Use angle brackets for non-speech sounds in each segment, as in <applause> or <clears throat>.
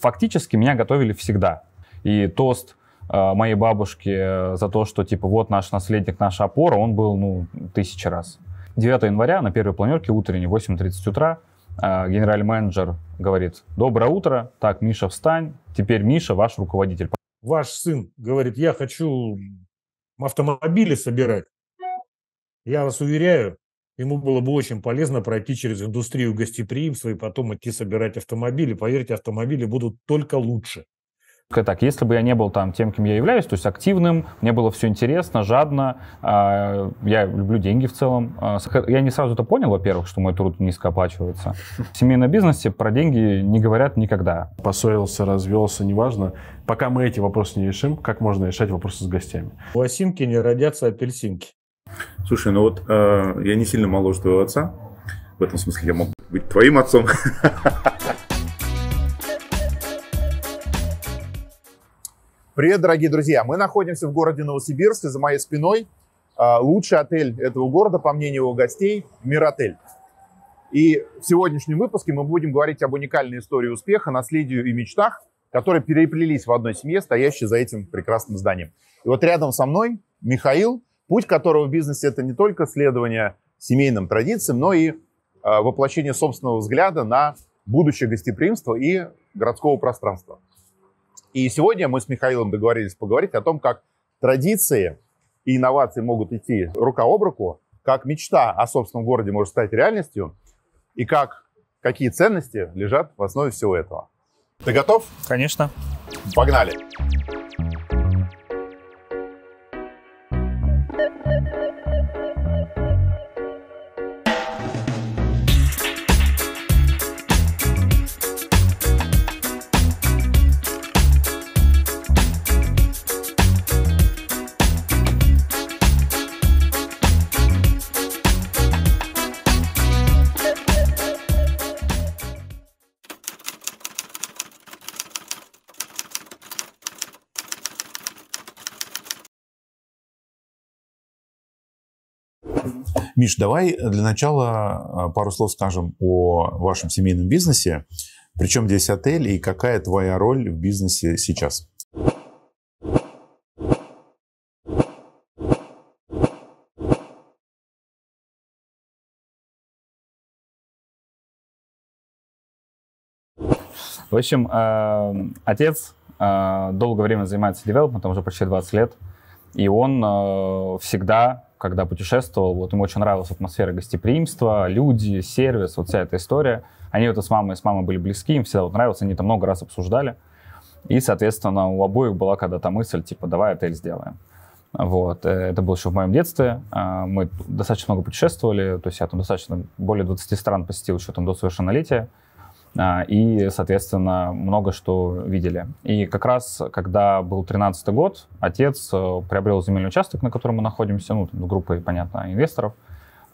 Фактически меня готовили всегда. И тост э, моей бабушки э, за то, что типа вот наш наследник, наша опора, он был, ну, тысячи раз. 9 января на первой планерке утренней, 8.30 утра, э, генеральный менеджер говорит, доброе утро, так, Миша, встань, теперь Миша ваш руководитель. Ваш сын говорит, я хочу автомобили собирать. Я вас уверяю, Ему было бы очень полезно пройти через индустрию гостеприимства и потом идти собирать автомобили. Поверьте, автомобили будут только лучше. Так, если бы я не был там тем, кем я являюсь, то есть активным, мне было все интересно, жадно, э, я люблю деньги в целом. А, я не сразу это понял, во-первых, что мой труд низко оплачивается. В семейном бизнесе про деньги не говорят никогда. Поссорился, развелся, неважно. Пока мы эти вопросы не решим, как можно решать вопросы с гостями? У осинки не родятся апельсинки. Слушай, ну вот э, я не сильно моложе твоего отца. В этом смысле я мог быть твоим отцом. Привет, дорогие друзья! Мы находимся в городе Новосибирске. За моей спиной э, лучший отель этого города, по мнению его гостей, Миротель. И в сегодняшнем выпуске мы будем говорить об уникальной истории успеха, наследию и мечтах, которые переплелись в одной семье, стоящей за этим прекрасным зданием. И вот рядом со мной Михаил, путь которого в бизнесе это не только следование семейным традициям, но и э, воплощение собственного взгляда на будущее гостеприимства и городского пространства. И сегодня мы с Михаилом договорились поговорить о том, как традиции и инновации могут идти рука об руку, как мечта о собственном городе может стать реальностью и как, какие ценности лежат в основе всего этого. Ты готов? Конечно. Погнали. Погнали. Миш, давай для начала а, пару слов скажем о вашем семейном бизнесе. Причем здесь отель и какая твоя роль в бизнесе сейчас? В общем, а, отец а, долгое время занимается девелопментом, уже почти 20 лет, и он всегда когда путешествовал, вот ему очень нравилась атмосфера гостеприимства, люди, сервис, вот вся эта история. Они вот с мамой, с мамой были близки, им всегда вот нравилось, они это много раз обсуждали. И, соответственно, у обоих была когда-то мысль, типа, давай отель сделаем. Вот. Э, это было еще в моем детстве. Э, мы достаточно много путешествовали, то есть я там достаточно более 20 стран посетил еще там до совершеннолетия. А, и, соответственно, много что видели. И как раз, когда был 13 год, отец э, приобрел земельный участок, на котором мы находимся, ну, с группой, понятно, инвесторов,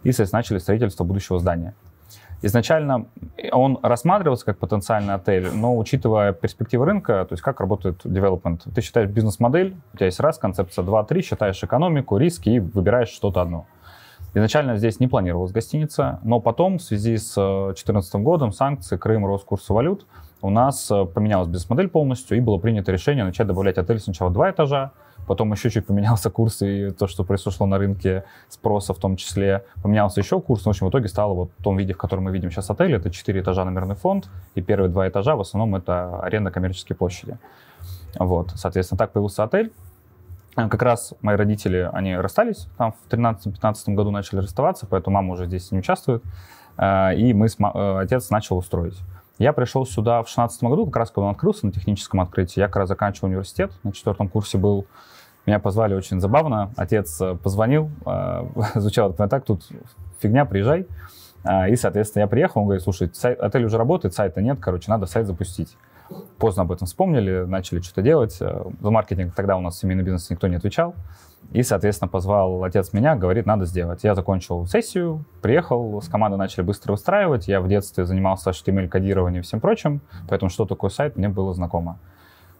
и, соответственно, начали строительство будущего здания. Изначально он рассматривался как потенциальный отель, но учитывая перспективы рынка, то есть как работает development, ты считаешь бизнес-модель, у тебя есть раз концепция, два, три, считаешь экономику, риски и выбираешь что-то одно. Изначально здесь не планировалась гостиница, но потом в связи с 2014 э, годом санкции, Крым, рост курса валют, у нас э, поменялась бизнес-модель полностью, и было принято решение начать добавлять отель сначала два этажа, потом еще чуть поменялся курс и то, что произошло на рынке спроса в том числе, поменялся еще курс, но в общем в итоге стало вот в том виде, в котором мы видим сейчас отель, это четыре этажа номерный фонд, и первые два этажа в основном это аренда коммерческой площади. Вот, соответственно, так появился отель, а, как раз мои родители, они расстались, там в 13-15 году начали расставаться, поэтому мама уже здесь не участвует, а, и мы с э, отец начал устроить. Я пришел сюда в 16 году, как раз когда он открылся на техническом открытии. Я как раз заканчивал университет, на четвертом курсе был. Меня позвали очень забавно. Отец э, позвонил, э, <laughs> звучало примерно так, тут фигня, приезжай. А, и, соответственно, я приехал, он говорит, слушай, сайт, отель уже работает, сайта нет, короче, надо сайт запустить. Поздно об этом вспомнили, начали что-то делать. За э, маркетинг тогда у нас семейный бизнес никто не отвечал. И, соответственно, позвал отец меня, говорит, надо сделать. Я закончил сессию, приехал, с командой начали быстро выстраивать. Я в детстве занимался HTML-кодированием и всем прочим, поэтому что такое сайт мне было знакомо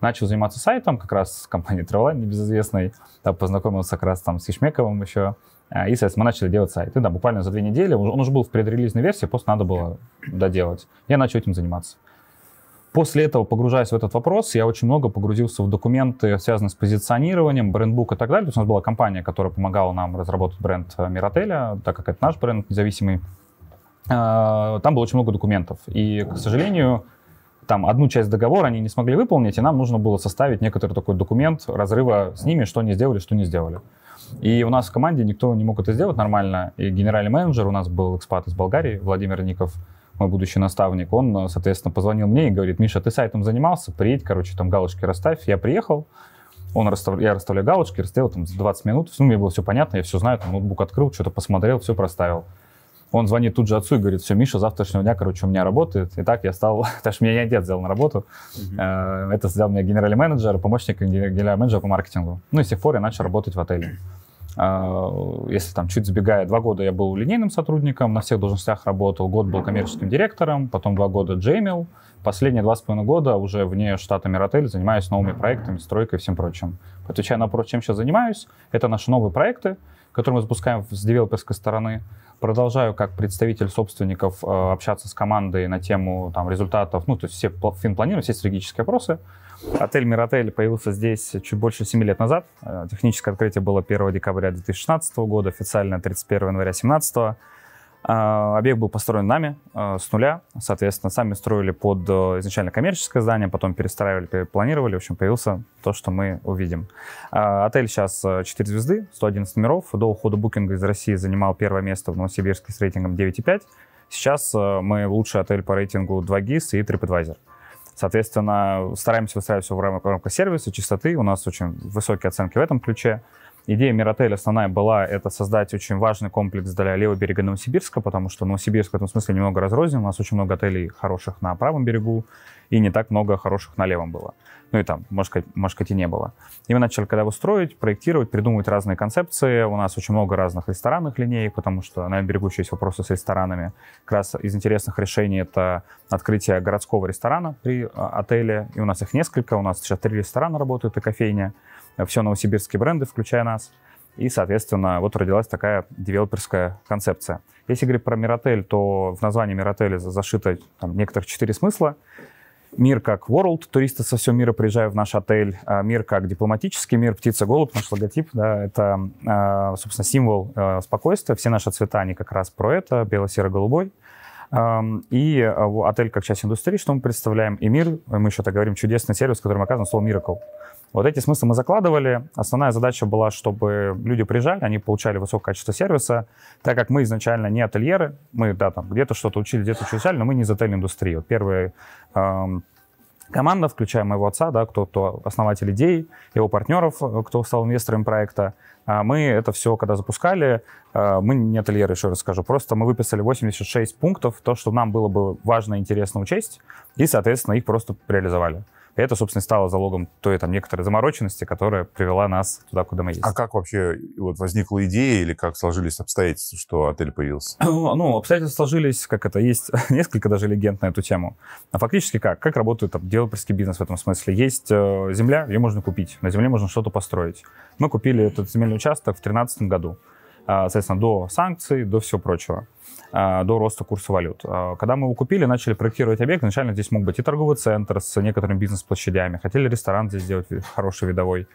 начал заниматься сайтом, как раз с компанией Traveline небезызвестной, там познакомился как раз там с Ишмековым еще, э, и, соответственно, мы начали делать сайт. И да, буквально за две недели, он уже был в предрелизной версии, просто надо было доделать. Я начал этим заниматься. После этого, погружаясь в этот вопрос, я очень много погрузился в документы, связанные с позиционированием, брендбук и так далее. То есть у нас была компания, которая помогала нам разработать бренд э, Миротеля, так как это наш бренд независимый. А, там было очень много документов. И, к сожалению, там одну часть договора они не смогли выполнить, и нам нужно было составить некоторый такой документ разрыва с ними, что они сделали, что не сделали. И у нас в команде никто не мог это сделать нормально. И генеральный менеджер у нас был экспат из Болгарии, Владимир Ников, мой будущий наставник, он, э, соответственно, позвонил мне и говорит, Миша, ты сайтом занимался, приедь, короче, там галочки расставь. Я приехал, он расстав... я расставляю галочки, расставил там за 20 минут, ну, мне было все понятно, я все знаю, там ноутбук открыл, что-то посмотрел, все проставил. Он звонит тут же отцу и говорит, все, Миша, завтрашнего дня, короче, у меня работает. И так я стал, <laughs> потому что меня не отец взял на работу. Э, это сделал меня генеральный менеджер, помощник генерального менеджера по маркетингу. Ну и с тех пор я начал работать в отеле. А, если там чуть сбегая, два года я был линейным сотрудником, на всех должностях работал, год был коммерческим директором, потом два года джеймил, последние два с половиной года уже вне штата Миротель занимаюсь новыми проектами, стройкой и всем прочим. Отвечая на вопрос, чем сейчас занимаюсь, это наши новые проекты, которые мы запускаем с девелоперской стороны. Продолжаю как представитель собственников э, общаться с командой на тему там, результатов, ну, то есть все финпланирование, все стратегические опросы. Отель «Миротель» появился здесь чуть больше 7 лет назад. Э, техническое открытие было 1 декабря 2016 года, официально 31 января 2017. Э, объект был построен нами э, с нуля. Соответственно, сами строили под изначально коммерческое здание, потом перестраивали, планировали. В общем, появился то, что мы увидим. Отель сейчас 4 звезды, 111 номеров. До ухода букинга из России занимал первое место в Новосибирске с рейтингом 9,5. Сейчас мы лучший отель по рейтингу 2GIS и TripAdvisor. Соответственно, стараемся выстраивать все в рамках сервиса, чистоты. У нас очень высокие оценки в этом ключе. Идея Миротель основная была это создать очень важный комплекс для левого берега Новосибирска, потому что Новосибирск в этом смысле немного разрознен. У нас очень много отелей хороших на правом берегу и не так много хороших на левом было. Ну и там, может, сказать, может сказать, и не было. И мы начали когда его строить, проектировать, придумывать разные концепции. У нас очень много разных ресторанных линеек, потому что на берегу еще есть вопросы с ресторанами. Как раз из интересных решений это открытие городского ресторана при а, отеле. И у нас их несколько. У нас сейчас три ресторана работают и кофейня все новосибирские бренды, включая нас. И, соответственно, вот родилась такая девелоперская концепция. Если говорить про Миротель, то в названии Миротеля зашито там, некоторых четыре смысла. Мир как world, туристы со всего мира приезжают в наш отель. А мир как дипломатический мир, птица-голубь, наш логотип. Да, это, а, собственно, символ а, спокойствия. Все наши цвета, они как раз про это, бело-серо-голубой. И отель как часть индустрии, что мы представляем, и мир, мы еще так говорим, чудесный сервис, который мы оказываем, слово Miracle. Вот эти смыслы мы закладывали. Основная задача была, чтобы люди приезжали, они получали высокое качество сервиса, так как мы изначально не ательеры, мы, да, там где-то что-то учили, где-то учили, но мы не из отель-индустрии. Вот первые эм, команда, включая моего отца, да, кто, то основатель идей, его партнеров, э, кто стал инвестором проекта. Э, мы это все, когда запускали, э, мы не ательеры, еще раз скажу, просто мы выписали 86 пунктов, то, что нам было бы важно и интересно учесть, и, соответственно, их просто реализовали. Это, собственно, стало залогом той там некоторой замороченности, которая привела нас туда, куда мы есть. А как вообще вот возникла идея или как сложились обстоятельства, что отель появился? <clears throat> Ну, обстоятельства сложились, как это, есть <laughs> несколько даже легенд на эту тему. А фактически как? Как работает там, девелоперский бизнес в этом смысле? Есть э, земля, ее можно купить. На земле можно что-то построить. Мы купили этот земельный участок в 2013 году. А, соответственно, до санкций, до всего прочего. А, до роста курса валют. А, когда мы его купили, начали проектировать объект, изначально здесь мог быть и торговый центр с некоторыми бизнес-площадями, хотели ресторан здесь сделать хороший видовой.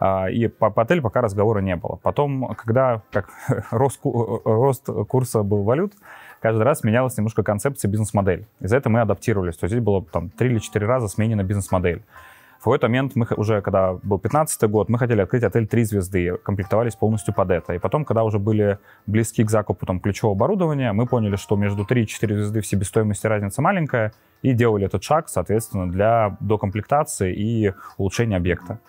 А, и по, по отель пока разговора не было. Потом, когда как, <laughs> рост, рост курса был валют, каждый раз менялась немножко концепция бизнес-модель. Из-за этого мы адаптировались. То есть здесь было там 3 или 4 раза сменена бизнес-модель. В какой-то момент мы уже, когда был 15 год, мы хотели открыть отель «Три звезды», комплектовались полностью под это. И потом, когда уже были близки к закупу там, ключевого оборудования, мы поняли, что между 3 и 4 звезды в себестоимости разница маленькая, и делали этот шаг, соответственно, для докомплектации и улучшения объекта.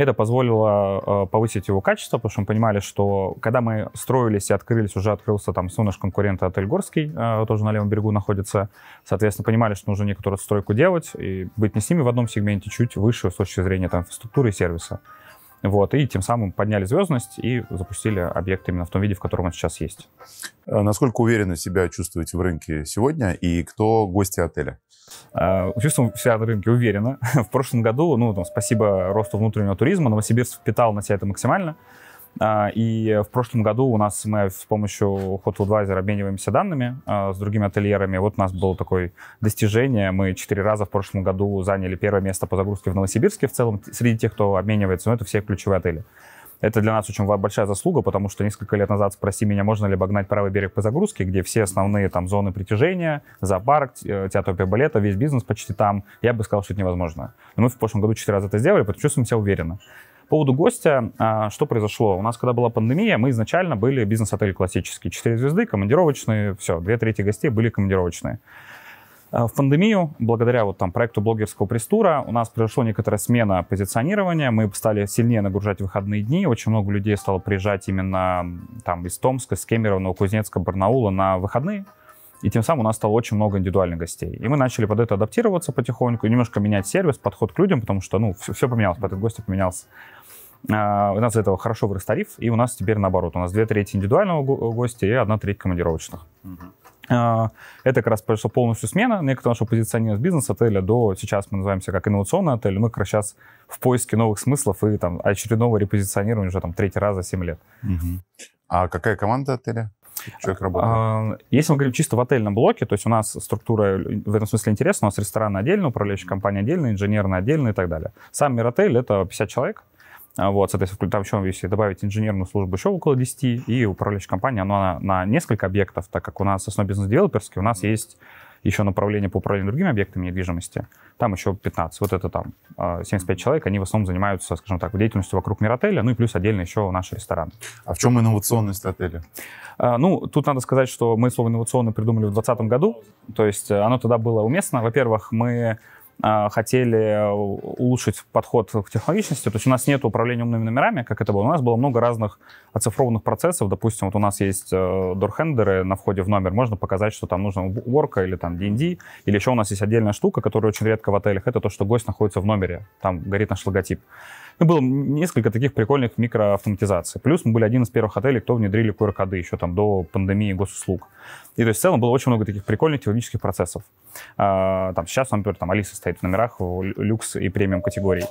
Это позволило э, повысить его качество, потому что мы понимали, что когда мы строились и открылись, уже открылся там сын наш конкурент отель Горский, э, тоже на левом берегу находится. Соответственно, понимали, что нужно некоторую стройку делать и быть не с ними в одном сегменте, чуть выше с точки зрения там, инфраструктуры и сервиса. Вот, и тем самым подняли звездность и запустили объект именно в том виде, в котором он сейчас есть. Э, насколько уверенно себя чувствуете в рынке сегодня и кто гости отеля? Э, Чувствую себя на рынке уверенно. <laughs> в прошлом году, ну, там, спасибо росту внутреннего туризма, Новосибирск впитал на себя это максимально. А, и в прошлом году у нас мы с помощью HotelAdvisor обмениваемся данными а, с другими ательерами. Вот у нас было такое достижение. Мы четыре раза в прошлом году заняли первое место по загрузке в Новосибирске в целом среди тех, кто обменивается. Но это все ключевые отели. Это для нас очень большая заслуга, потому что несколько лет назад спроси меня, можно ли обогнать правый берег по загрузке, где все основные там зоны притяжения, зоопарк, э, театр балета, весь бизнес почти там. Я бы сказал, что это невозможно. Но мы в прошлом году четыре раза это сделали, поэтому чувствуем себя уверенно поводу гостя, а, что произошло? У нас, когда была пандемия, мы изначально были бизнес-отель классический. Четыре звезды, командировочные, все, две трети гостей были командировочные. А, в пандемию, благодаря вот там проекту блогерского престура, у нас произошла некоторая смена позиционирования, мы стали сильнее нагружать выходные дни, очень много людей стало приезжать именно там из Томска, с Кемерово, Новокузнецка, Барнаула на выходные, и тем самым у нас стало очень много индивидуальных гостей. И мы начали под это адаптироваться потихоньку, немножко менять сервис, подход к людям, потому что, ну, все, все поменялось, под этот гость поменялся. А, у нас из этого хорошо вырос тариф, и у нас теперь наоборот. У нас две трети индивидуального гостя и одна треть командировочных. Угу. Это как раз произошла полностью смена некоторого ну нашего позиционирования бизнес-отеля до сейчас мы называемся как инновационный отель. Мы как раз сейчас в поиске новых смыслов и там очередного репозиционирования уже там третий раз за 7 лет. Угу. А какая команда отеля? Человек работает. А, если мы говорим чисто в отельном блоке, то есть у нас структура в этом смысле интересна. У нас ресторан отдельно, управляющая компания отдельно, инженерная отдельно и так далее. Сам мир отель это 50 человек. А, вот, соответственно, там еще, если добавить инженерную службу, еще около 10, и управляющая компания, она на, несколько объектов, так как у нас основной бизнес-девелоперский, у нас есть еще направление по управлению другими объектами недвижимости, там еще 15, вот это там 75 а, человек, они в основном занимаются, скажем так, деятельностью вокруг миротеля, ну и плюс отдельно еще наш ресторан. А в чем инновационность отеля? А, ну, тут надо сказать, что мы слово инновационно придумали в 2020 году, то есть э, оно тогда было уместно. Во-первых, мы а, хотели э, улучшить подход к технологичности. То есть у нас нет управления умными номерами, как это было. У нас было много разных оцифрованных процессов. Допустим, вот у нас есть дорхендеры э, на входе в номер. Можно показать, что там нужно уборка или там D&D. Или еще у нас есть отдельная штука, которая очень редко в отелях. Это то, что гость находится в номере. Там горит наш логотип. Ну, было несколько таких прикольных микроавтоматизаций. Плюс мы были один из первых отелей, кто внедрили QR-коды еще там до пандемии госуслуг. И то есть в целом было очень много таких прикольных технических процессов. А, там сейчас, например, там Алиса стоит в номерах в люкс и премиум категорий.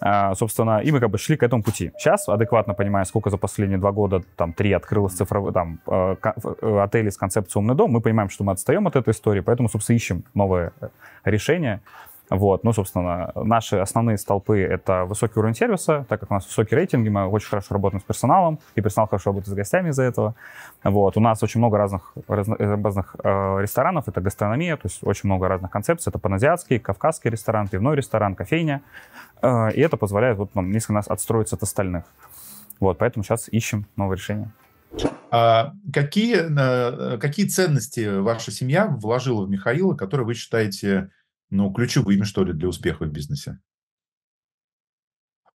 А, собственно, и мы как бы шли к этому пути. Сейчас, адекватно понимая, сколько за последние два года, там, три открылось цифровые, там, э, э, отели с концепцией «Умный дом», мы понимаем, что мы отстаем от этой истории, поэтому, собственно, ищем новые э, решения. Вот, ну, собственно, наши основные столпы — это высокий уровень сервиса, так как у нас высокие рейтинги, мы очень хорошо работаем с персоналом, и персонал хорошо работает с гостями из-за этого. Вот, у нас очень много разных, разных, э, разных э, ресторанов, это гастрономия, то есть очень много разных концепций, это паназиатский, кавказский ресторан, пивной ресторан, кофейня, э, и это позволяет вот, нам несколько нас отстроиться от остальных. Вот, поэтому сейчас ищем новые решения. А какие, э, какие ценности ваша семья вложила в Михаила, которые вы считаете ну, ключевым, что ли, для успеха в бизнесе?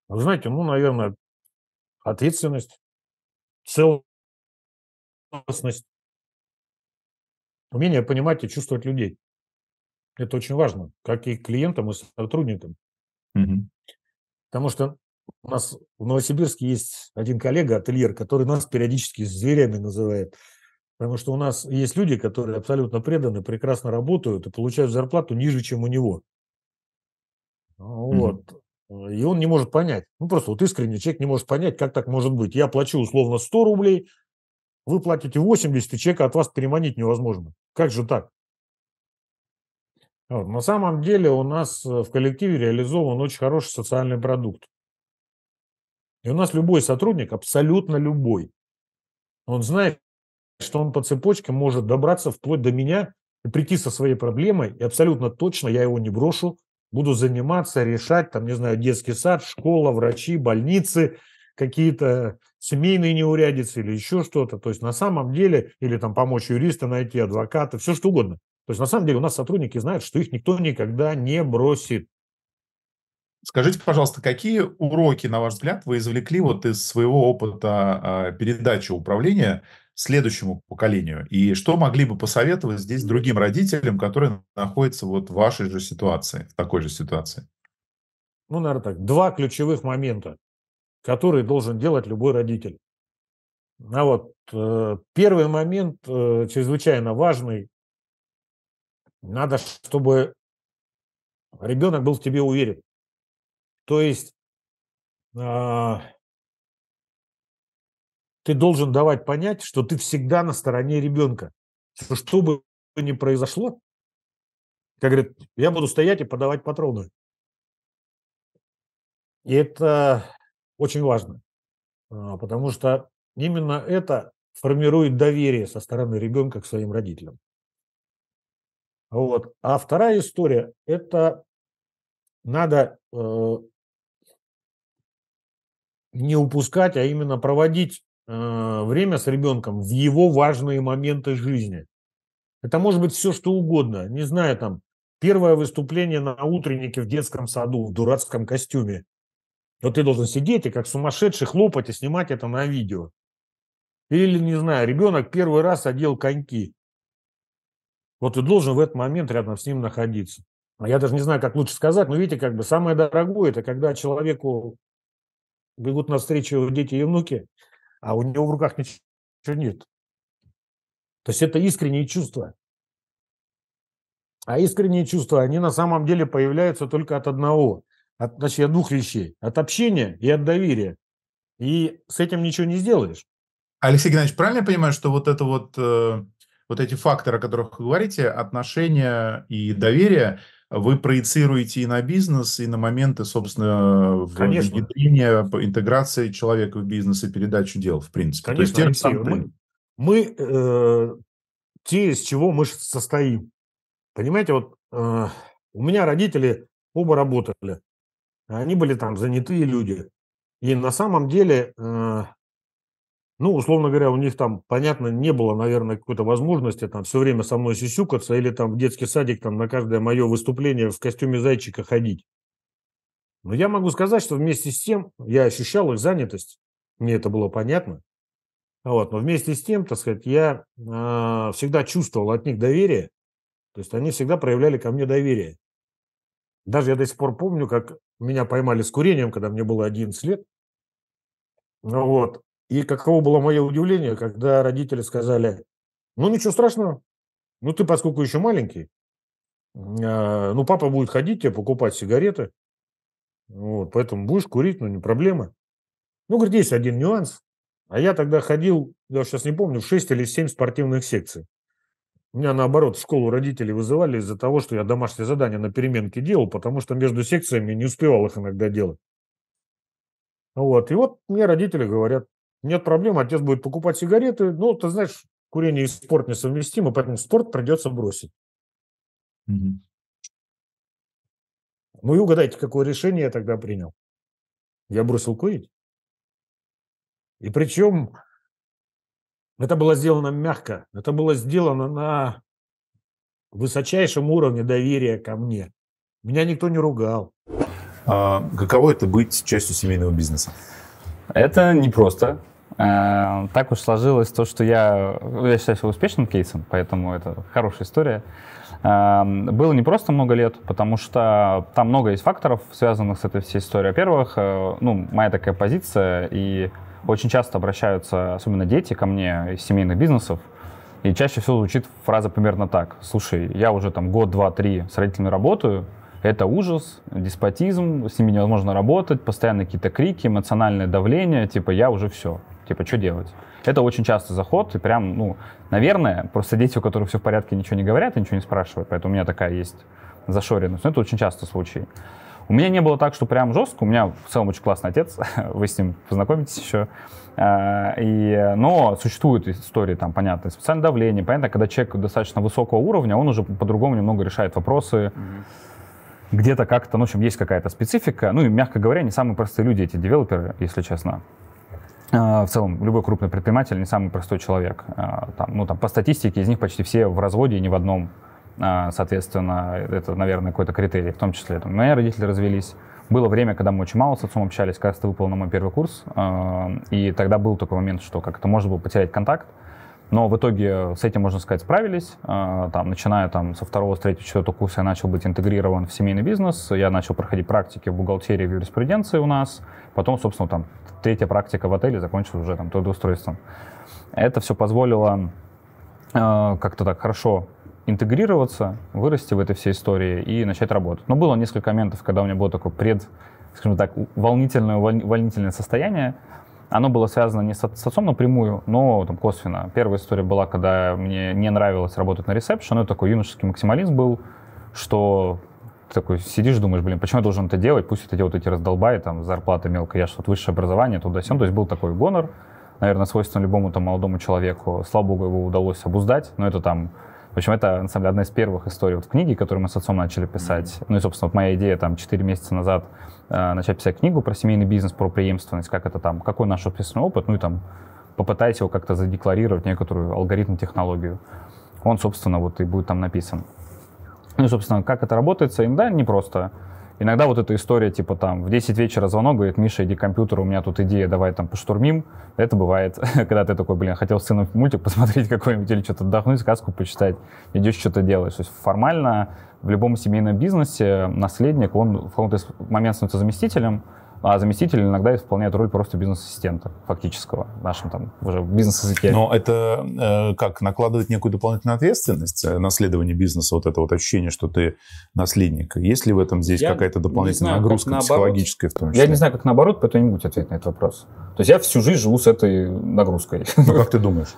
Ну, знаете, ну, наверное, ответственность, целостность, умение понимать и чувствовать людей. Это очень важно, как и клиентам, и сотрудникам. Угу. Потому что у нас в Новосибирске есть один коллега, ательер, который нас периодически зверями называет – Потому что у нас есть люди, которые абсолютно преданы, прекрасно работают и получают зарплату ниже, чем у него. Вот. Mm-hmm. И он не может понять. Ну, просто вот искренне человек не может понять, как так может быть. Я плачу условно 100 рублей, вы платите 80, и человека от вас переманить невозможно. Как же так? Вот. На самом деле у нас э, в коллективе реализован очень хороший социальный продукт. И у нас любой сотрудник, абсолютно любой, он знает, что он по цепочке может добраться вплоть до меня и прийти со своей проблемой, и абсолютно точно я его не брошу, буду заниматься, решать, там, не знаю, детский сад, школа, врачи, больницы, какие-то семейные неурядицы или еще что-то. То есть на самом деле, или там помочь юриста найти, адвоката, все что угодно. То есть на самом деле у нас сотрудники знают, что их никто никогда не бросит. Скажите, пожалуйста, какие уроки, на ваш взгляд, вы извлекли вот из своего опыта а, передачи управления следующему поколению? И что могли бы посоветовать здесь другим родителям, которые находятся вот в вашей же ситуации, в такой же ситуации? Ну, наверное, так. Два ключевых момента, которые должен делать любой родитель. А вот э, первый момент э, чрезвычайно важный. Надо, чтобы ребенок был в тебе уверен. То есть а, ты должен давать понять, что ты всегда на стороне ребенка. Что, что бы ни произошло, как говорят, я буду стоять и подавать патроны. И это очень важно, а, потому что именно это формирует доверие со стороны ребенка к своим родителям. Вот. А вторая история – это надо э, не упускать, а именно проводить э, время с ребенком в его важные моменты жизни. Это может быть все, что угодно. Не знаю, там, первое выступление на утреннике в детском саду в дурацком костюме. Вот ты должен сидеть и как сумасшедший хлопать и снимать это на видео. Или, не знаю, ребенок первый раз одел коньки. Вот ты должен в этот момент рядом с ним находиться. А я даже не знаю, как лучше сказать, но видите, как бы самое дорогое, это когда человеку бегут на встречу его дети и внуки, а у него в руках ничего нет. То есть это искренние чувства. А искренние чувства, они на самом деле появляются только от одного, от, значит, от двух вещей, от общения и от доверия. И с этим ничего не сделаешь. Алексей Геннадьевич, правильно я понимаю, что вот это вот, э, вот эти факторы, о которых вы говорите, отношения и доверие – вы проецируете и на бизнес, и на моменты, собственно, внедрения, интеграции человека в бизнес и передачу дел, в принципе. Конечно, То есть, Алексей, мы, мы э, те, из чего мы состоим. Понимаете, вот э, у меня родители оба работали. Они были там занятые люди. И на самом деле э, ну, условно говоря, у них там, понятно, не было, наверное, какой-то возможности там все время со мной сисюкаться или там в детский садик там на каждое мое выступление в костюме зайчика ходить. Но я могу сказать, что вместе с тем я ощущал их занятость. Мне это было понятно. Вот. Но вместе с тем, так сказать, я э, всегда чувствовал от них доверие. То есть они всегда проявляли ко мне доверие. Даже я до сих пор помню, как меня поймали с курением, когда мне было 11 лет. Вот. И каково было мое удивление, когда родители сказали, ну ничего страшного, ну ты поскольку еще маленький, а, ну папа будет ходить тебе покупать сигареты, вот, поэтому будешь курить, ну не проблема. Ну, говорит, есть один нюанс. А я тогда ходил, я сейчас не помню, в 6 или 7 спортивных секций. Меня, наоборот, в школу родители вызывали из-за того, что я домашние задания на переменке делал, потому что между секциями не успевал их иногда делать. Вот. И вот мне родители говорят, нет проблем, отец будет покупать сигареты. Ну, ты знаешь, курение и спорт несовместимы, поэтому спорт придется бросить. Угу. Ну и угадайте, какое решение я тогда принял. Я бросил курить. И причем это было сделано мягко, это было сделано на высочайшем уровне доверия ко мне. Меня никто не ругал. А, каково это быть частью семейного бизнеса? Это непросто. Э, так уж сложилось то, что я, я считаю себя успешным кейсом, поэтому это хорошая история. Э, было не просто много лет, потому что там много есть факторов, связанных с этой всей историей. Во-первых, э, ну, моя такая позиция, и очень часто обращаются, особенно дети, ко мне из семейных бизнесов, и чаще всего звучит фраза примерно так. Слушай, я уже там год, два, три с родителями работаю, это ужас, деспотизм, с ними невозможно работать, постоянно какие-то крики, эмоциональное давление, типа я уже все типа, что делать? Это очень часто заход, и прям, ну, наверное, просто дети, у которых все в порядке, ничего не говорят и ничего не спрашивают, поэтому у меня такая есть зашоренность. Но это очень часто случай. У меня не было так, что прям жестко. У меня в целом очень классный отец. <laughs> Вы с ним познакомитесь еще. А, и, но существуют истории, там, понятно, специальное давление. Понятно, когда человек достаточно высокого уровня, он уже по-другому немного решает вопросы. где-то как-то, ну, в общем, есть какая-то специфика. Ну, и, мягко говоря, не самые простые люди эти девелоперы, если честно. А, в целом, любой крупный предприниматель не самый простой человек. А, там, ну, там, по статистике из них почти все в разводе и ни в одном. А, соответственно, это, наверное, какой-то критерий. В том числе, там, мои родители развелись. Было время, когда мы очень мало с отцом общались, как раз ты выпал на мой первый курс. И тогда был такой момент, что как-то можно было потерять контакт. Но в итоге с этим, можно сказать, справились. А, там, начиная там, со второго, с третьего, четвертого курса я начал быть интегрирован в семейный бизнес. Я начал проходить практики в бухгалтерии, в юриспруденции у нас. Потом, собственно, там третья практика в отеле закончилась уже там трудоустройством. Это все позволило э, как-то так хорошо интегрироваться, вырасти в этой всей истории и начать работать. Но было несколько моментов, когда у меня было такое пред, скажем так, волнительное, волнительное состояние, оно было связано не с, с отцом напрямую, но там, косвенно. Первая история была, когда мне не нравилось работать на ресепшн, ну, такой юношеский максимализм был, что ты такой сидишь, думаешь, блин, почему я должен это делать, пусть это делают эти раздолбаи, там, зарплата мелкая, я что то высшее образование, туда сюда То есть был такой гонор, наверное, свойственно любому там молодому человеку. Слава богу, его удалось обуздать, но это там в общем, это, на самом деле, одна из первых историй вот в книге, которую мы с отцом начали писать. Mm-hmm. Ну и, собственно, вот моя идея там 4 месяца назад Э, начать писать книгу про семейный бизнес, про преемственность, как это там, какой наш собственный опыт, ну и там попытайтесь его как-то задекларировать, некоторую алгоритм, технологию. Он, собственно, вот и будет там написан. Ну и, собственно, как это работает, иногда непросто. Иногда вот эта история, типа там, в 10 вечера звонок, говорит, Миша, иди к компьютеру, у меня тут идея, давай там поштурмим. Это бывает, <laughs> когда ты такой, блин, хотел сыну мультик посмотреть <laughs> какой-нибудь или что-то отдохнуть, сказку почитать, идешь что-то делаешь. То есть формально в любом семейном бизнесе наследник, он в какой-то момент становится заместителем, а заместитель иногда исполняет роль просто бизнес-ассистента фактического, нашем там уже бизнес-языке. Но это э, как, накладывает некую дополнительную ответственность, э, наследование бизнеса, вот это вот ощущение, что ты наследник. Есть ли в этом здесь я какая-то дополнительная знаю, нагрузка наоборот, психологическая в том числе? Я не знаю, как наоборот, поэтому не буду ответить на этот вопрос. То есть я всю жизнь живу с этой нагрузкой. Ну, как ты думаешь?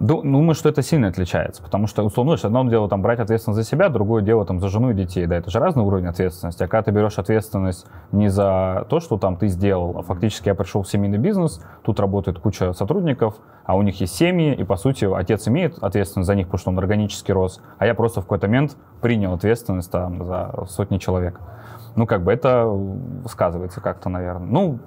Думаю, что это сильно отличается, потому что, условно, знаешь, одно дело там брать ответственность за себя, другое дело там за жену и детей, да, это же разный уровень ответственности, а когда ты берешь ответственность не за то, что там ты сделал, а фактически я пришел в семейный бизнес, тут работает куча сотрудников, а у них есть семьи, и, по сути, отец имеет ответственность за них, потому что он органически рос, а я просто в какой-то момент принял ответственность там за сотни человек. Ну, как бы это сказывается как-то, наверное. Ну,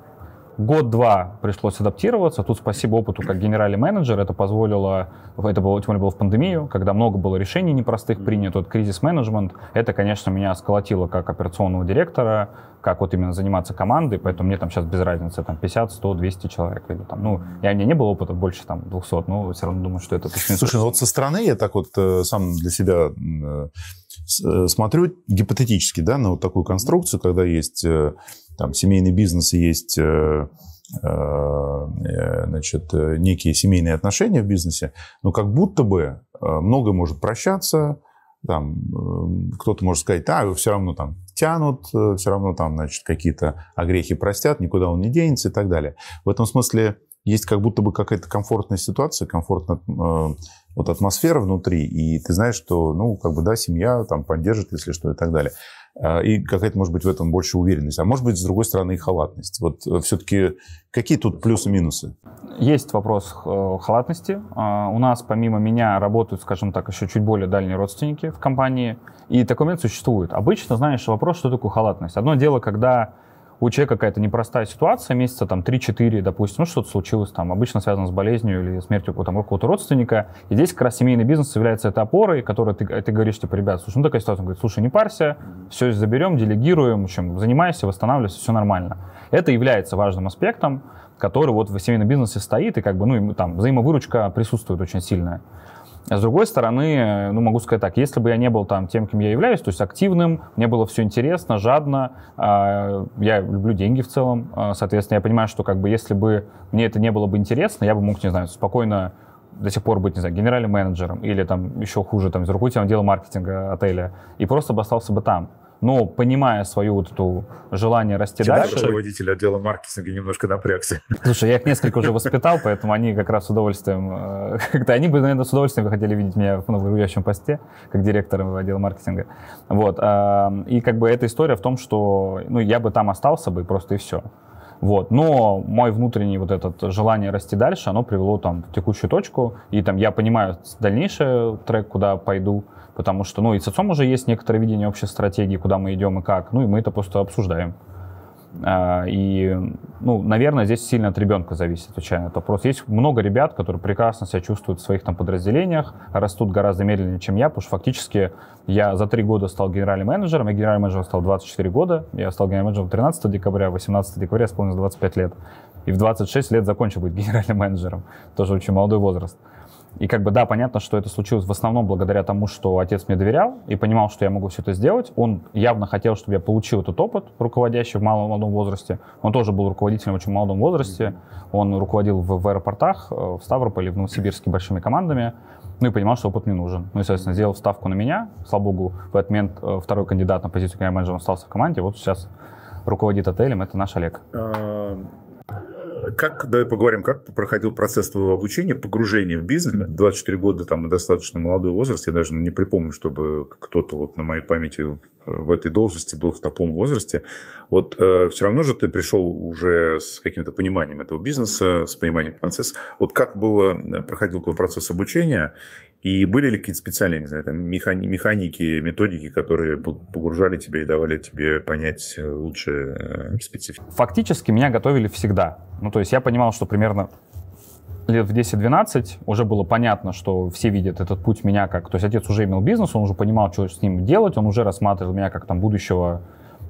Год-два пришлось адаптироваться. Тут спасибо опыту как генеральный менеджер. Это позволило, это было, тем более было в пандемию, когда много было решений непростых принято. Вот кризис-менеджмент, это, конечно, меня сколотило как операционного директора, как вот именно заниматься командой, поэтому мне там сейчас без разницы, там 50, 100, 200 человек. Или, там, ну, я, у меня не было опыта больше там 200, но все равно думаю, что это... Слушай, ну вот со стороны я так вот э, сам для себя э, э, смотрю гипотетически, да, на вот такую конструкцию, когда есть... Э, там семейный бизнес и есть, э, э, э, значит, некие семейные отношения в бизнесе, но как будто бы много может прощаться, там, кто-то может сказать, а, все равно там тянут, все равно там, значит, какие-то огрехи а простят, никуда он не денется и так далее. В этом смысле есть как будто бы какая-то комфортная ситуация, комфортная вот атмосфера внутри, и ты знаешь, что, ну, как бы, да, семья там поддержит, если что, и так далее. А, и какая-то, может быть, в этом больше уверенность. А может быть, с другой стороны, и халатность. Вот э, все-таки какие тут плюсы-минусы? Есть вопрос э, халатности. А, у нас, помимо меня, работают, скажем так, еще чуть более дальние родственники в компании. И такой момент существует. Обычно, знаешь, вопрос, что такое халатность. Одно дело, когда у человека какая-то непростая ситуация, месяца там 3-4, допустим, ну что-то случилось там, обычно связано с болезнью или смертью там, какого-то родственника, и здесь как раз семейный бизнес является этой опорой, которой ты, э, ты говоришь, типа, ребят, слушай, ну такая ситуация, он говорит, слушай, не парься, все заберем, делегируем, в общем, занимайся, восстанавливайся, все нормально. Это является важным аспектом, который вот в семейном бизнесе стоит, и как бы, ну, и, там, взаимовыручка присутствует очень сильная. А с другой стороны, ну, могу сказать так, если бы я не был там тем, кем я являюсь, то есть активным, мне было все интересно, жадно, э, я люблю деньги в целом, э, соответственно, я понимаю, что как бы если бы мне это не было бы интересно, я бы мог, не знаю, спокойно до сих пор быть, не знаю, генеральным менеджером или там еще хуже, там, из руководителем отдела маркетинга отеля, и просто бы остался бы там но понимая свою вот эту желание расти Тебя дальше... Тебя водитель отдела маркетинга немножко напрягся. Слушай, я их несколько уже воспитал, поэтому они как раз с удовольствием... Э, <laughs> как-то они бы, наверное, с удовольствием хотели видеть меня в руководящем посте, как директора отдела маркетинга. Вот. Эм, и как бы эта история в том, что ну, я бы там остался бы, просто и все. Вот. Но мой внутренний вот этот желание расти дальше, оно привело там в текущую точку, и там я понимаю дальнейший трек, куда пойду, потому что, ну, и с отцом уже есть некоторое видение общей стратегии, куда мы идем и как, ну, и мы это просто обсуждаем. А, и, ну, наверное, здесь сильно от ребенка зависит, отвечая на этот вопрос. Есть много ребят, которые прекрасно себя чувствуют в своих там подразделениях, растут гораздо медленнее, чем я, потому что фактически я за три года стал генеральным менеджером, я генеральным менеджером стал 24 года, я стал генеральным менеджером 13 декабря, 18 декабря исполнилось 25 лет. И в 26 лет закончил быть <laughs> генеральным менеджером, тоже очень молодой возраст. И как бы, да, понятно, что это случилось в основном благодаря тому, что отец мне доверял и понимал, что я могу все это сделать. Он явно хотел, чтобы я получил этот опыт руководящий в малом молодом возрасте. Он тоже был руководителем в очень молодом возрасте. Он руководил в, в аэропортах, э, в Ставрополе, в Новосибирске большими командами. Ну и понимал, что опыт мне нужен. Ну и, соответственно, сделал ставку на меня. Слава богу, в этот момент э, второй кандидат на позицию менеджера остался в команде. Вот сейчас руководит отелем, это наш Олег. А, как, давай поговорим, как проходил процесс твоего обучения, погружения в бизнес. 24 года там достаточно молодой возраст. Я даже не припомню, чтобы кто-то вот на моей памяти в этой должности был в таком возрасте. Вот э, все равно же ты пришел уже с каким-то пониманием этого бизнеса, с пониманием процесса. Вот как было, э, проходил твой процесс обучения и были ли какие-то специальные, не знаю, там, механи- механики, методики, которые погружали тебя и давали тебе понять э, лучше э, специфику? Фактически меня готовили всегда. Ну, то есть я понимал, что примерно лет в 10-12 уже было понятно, что все видят этот путь меня как... То есть отец уже имел бизнес, он уже понимал, что с ним делать, он уже рассматривал меня как там будущего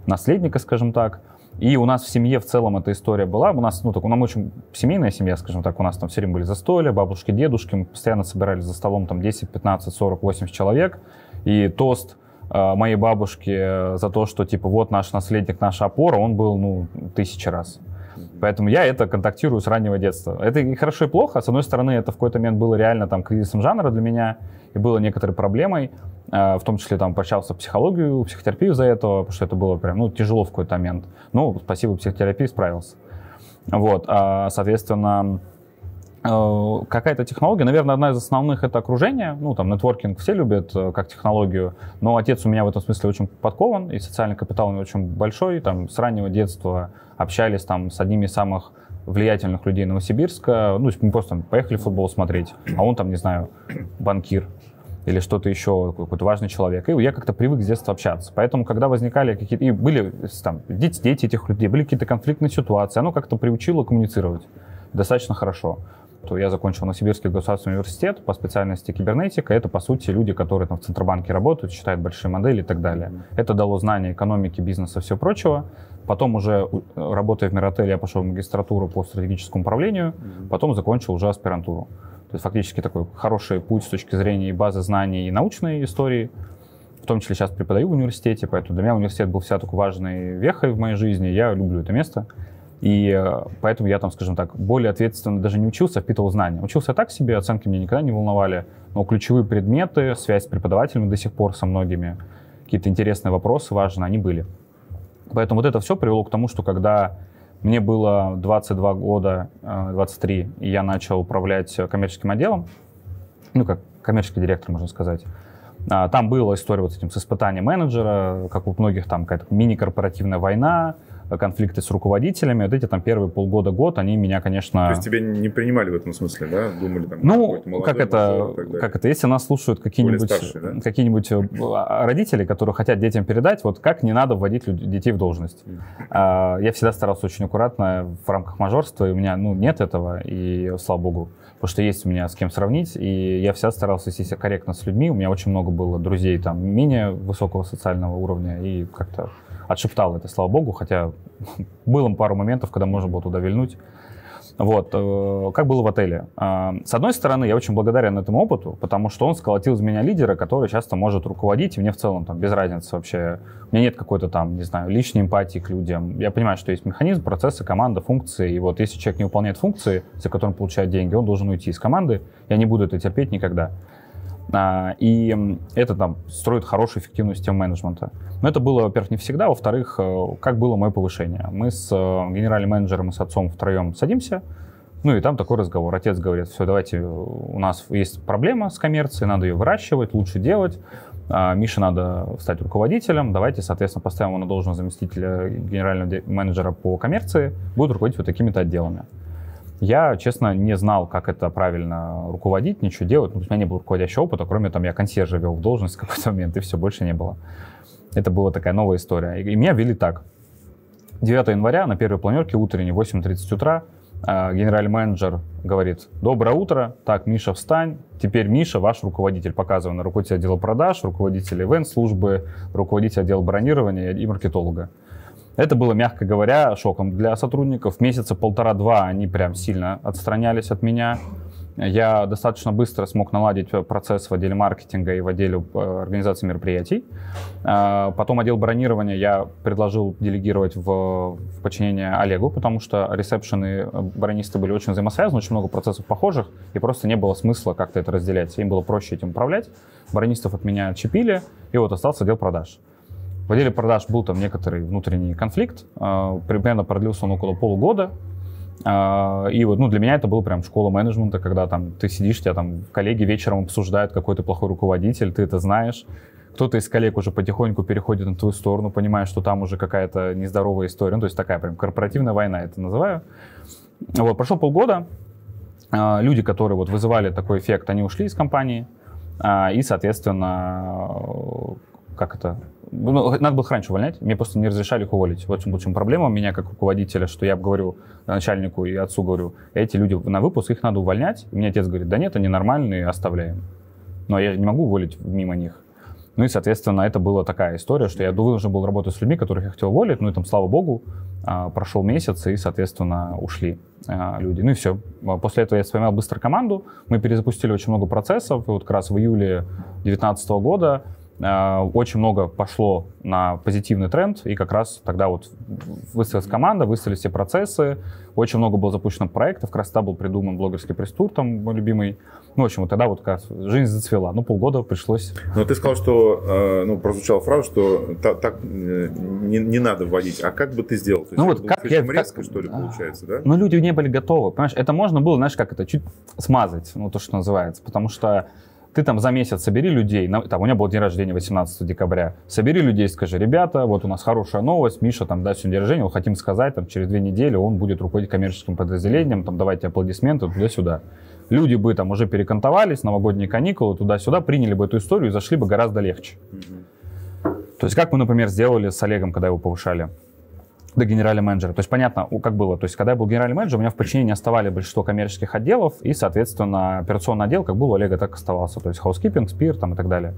наследника, скажем так. И у нас в семье в целом эта история была. У нас, ну, так, у нас очень семейная семья, скажем так. У нас там все время были застолья, бабушки, дедушки. Мы постоянно собирались за столом там 10, 15, 40, 80 человек. И тост э, моей бабушки э, за то, что, типа, вот наш наследник, наша опора, он был, ну, тысячи раз. Поэтому я это контактирую с раннего детства. Это и хорошо, и плохо. С одной стороны, это в какой-то момент было реально там кризисом жанра для меня и было некоторой проблемой. Э, в том числе там пообщался психологию, психотерапию за этого, потому что это было прям ну, тяжело в какой-то момент. Ну, спасибо психотерапии, справился. Вот, а, соответственно, э, какая-то технология, наверное, одна из основных это окружение, ну там нетворкинг все любят э, как технологию, но отец у меня в этом смысле очень подкован, и социальный капитал у него очень большой, там с раннего детства общались там с одними из самых влиятельных людей Новосибирска, ну мы просто там, поехали футбол смотреть, а он там, не знаю, банкир, или что-то еще, какой-то важный человек. И я как-то привык с детства общаться. Поэтому, когда возникали какие-то... И были там дети, дети этих людей, были какие-то конфликтные ситуации, оно как-то приучило коммуницировать достаточно хорошо. То я закончил Новосибирский государственный университет по специальности кибернетика. Это, по сути, люди, которые там в Центробанке работают, считают большие модели и так далее. Это дало знания экономики, бизнеса, все прочего. Потом уже, работая в Миротеле, я пошел в магистратуру по стратегическому управлению. Потом закончил уже аспирантуру. То есть фактически такой хороший путь с точки зрения и базы знаний и научной истории. В том числе сейчас преподаю в университете, поэтому для меня университет был вся такой важной вехой в моей жизни. Я люблю это место. И э, поэтому я там, скажем так, более ответственно даже не учился, а впитывал знания. Учился так себе, оценки меня никогда не волновали, но ключевые предметы, связь с преподавателями до сих пор со многими, какие-то интересные вопросы важные, они были. Поэтому вот это все привело к тому, что когда мне было 22 года, 23, э, и я начал управлять коммерческим отделом, ну, как коммерческий директор, можно сказать. А, там была история вот с этим, с испытанием менеджера, как у многих там какая-то мини-корпоративная война, Э, конфликты с руководителями. Вот эти там первые полгода-год, они меня, конечно... То есть тебя не принимали в этом смысле, да? Думали там... Ну, молодой, как это, как это, если нас слушают какие-нибудь да? Э, какие э, <clears throat> а, родители, которые хотят детям передать, вот как не надо вводить детей в должность. А, я всегда старался очень аккуратно в рамках мажорства, и у меня, ну, нет этого, и слава богу, потому что есть у меня с кем сравнить, и я всегда старался вести себя корректно с людьми, у меня очень много было друзей там менее высокого социального уровня, и как-то отшептал это, слава богу, хотя <laughs> было пару моментов, когда можно было туда вильнуть. Вот, э, как было в отеле. А, с одной стороны, я очень благодарен этому опыту, потому что он сколотил из меня лидера, который часто может руководить, и мне в целом там без разницы вообще. У меня нет какой-то там, не знаю, личной эмпатии к людям. Я понимаю, что есть механизм, процессы, команда, функции, и вот если человек не выполняет функции, за которые он получает деньги, он должен уйти из команды. Я не буду это терпеть никогда. А, и это там строит хорошую эффективную систему менеджмента. Но это было, во-первых, не всегда. Во-вторых, э, как было мое повышение. Мы с э, генеральным менеджером и с отцом втроем садимся, ну и там такой разговор. Отец говорит, все, давайте, у нас есть проблема с коммерцией, надо ее выращивать, лучше делать. А, Миша надо стать руководителем, давайте, соответственно, поставим его на должность заместителя генерального менеджера по коммерции, будет руководить вот такими-то отделами. Я, честно, не знал, как это правильно руководить, ничего делать. Ну, у меня не было руководящего опыта, кроме там я консьержа вел в должность в какой-то момент, и все, больше не было. Это была такая новая история. И меня вели так. 9 января на первой планерке утренней, 8.30 утра, а, генеральный менеджер говорит, доброе утро, так, Миша, встань, теперь Миша, ваш руководитель, показываю на руководителя отдела продаж, руководителя ивент-службы, руководителя отдела бронирования и маркетолога. Это было, мягко говоря, шоком для сотрудников. Месяца полтора-два они прям сильно отстранялись от меня. Я достаточно быстро смог наладить э, процесс в отделе маркетинга и в отделе э, организации мероприятий. А, потом отдел бронирования я предложил делегировать в, в подчинение Олегу, потому что ресепшены э, бронисты были очень взаимосвязаны, очень много процессов похожих, и просто не было смысла как-то это разделять. Им было проще этим управлять. Бронистов от меня отчепили, и вот остался отдел продаж. В отделе продаж был там некоторый внутренний конфликт, а, примерно продлился он около полугода, а, и вот, ну, для меня это было прям школа менеджмента, когда там ты сидишь, тебя там коллеги вечером обсуждают, какой ты плохой руководитель, ты это знаешь. Кто-то из коллег уже потихоньку переходит на твою сторону, понимая, что там уже какая-то нездоровая история. Ну, то есть такая прям корпоративная война, это называю. Вот, прошло полгода, а, люди, которые вот вызывали такой эффект, они ушли из компании, и, соответственно, как это, ну, надо было раньше увольнять, мне просто не разрешали их уволить. Вот в чем, в чем проблема у меня как руководителя, что я говорю начальнику и отцу, говорю, эти люди на выпуск, их надо увольнять. И мне отец говорит, да нет, они нормальные, оставляем. Но я не могу уволить мимо них. Ну и, соответственно, это была такая история, что я должен был работать с людьми, которых я хотел уволить, ну и там, слава богу, а, прошел месяц, и, соответственно, ушли а, люди. Ну и все. После этого я сформировал быстро команду, мы перезапустили очень много процессов, и вот как раз в июле 2019 года Э, очень много пошло на позитивный тренд, и как раз тогда вот выставилась команда, выставили все процессы, очень много было запущено проектов, как раз тогда был придуман блогерский пресс-тур, там мой любимый. Ну, в общем, вот тогда вот как раз жизнь зацвела, ну, полгода пришлось. Но ну, ты сказал, что, э, ну, прозвучала фраза, что так, так э, не, не надо вводить, а как бы ты сделал? То есть ну, вот как я... резко, как... что ли, а, получается, да? Ну, люди не были готовы, понимаешь, это можно было, знаешь, как это, чуть смазать, ну, то, что называется, потому что ты там за месяц собери людей, там, у меня был день рождения 18 декабря, собери людей, скажи, ребята, вот у нас хорошая новость, Миша там, да, сегодня день рождения, вот хотим сказать, там, через две недели он будет руководить коммерческим подразделением, там, давайте аплодисменты туда-сюда. Люди бы там уже перекантовались, новогодние каникулы, туда-сюда, приняли бы эту историю и зашли бы гораздо легче. То есть как мы, например, сделали с Олегом, когда его повышали до генерального менеджера. То есть понятно, как было. То есть когда я был генеральным менеджером, у меня в подчинении оставали большинство коммерческих отделов, и, соответственно, операционный отдел, как был у Олега, так оставался. То есть housekeeping, спир там и так далее.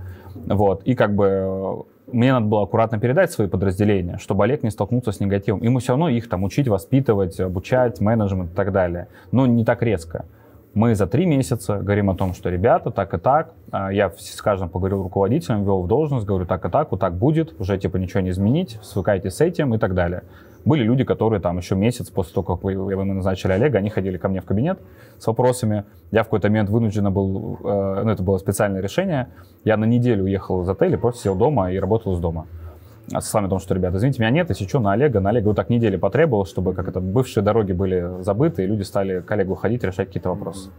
Вот. И как бы э, мне надо было аккуратно передать свои подразделения, чтобы Олег не столкнулся с негативом. Ему все равно их там учить, воспитывать, обучать, менеджмент и так далее. Но не так резко мы за три месяца говорим о том, что ребята, так и так, а, я с каждым поговорил руководителем, вел в должность, говорю так и так, вот так будет, уже типа ничего не изменить, свыкайтесь с этим и так далее. Были люди, которые там еще месяц после того, как мы назначили Олега, они ходили ко мне в кабинет с вопросами. Я в какой-то момент вынужден был, э, ну это было специальное решение, я на неделю уехал из отеля, просто сел дома и работал из дома. А с вами о том, что, ребята, извините, меня нет, если что, на Олега, на Олега. Вот так недели потребовалось, чтобы как это, бывшие дороги были забыты, и люди стали к Олегу ходить, решать какие-то вопросы.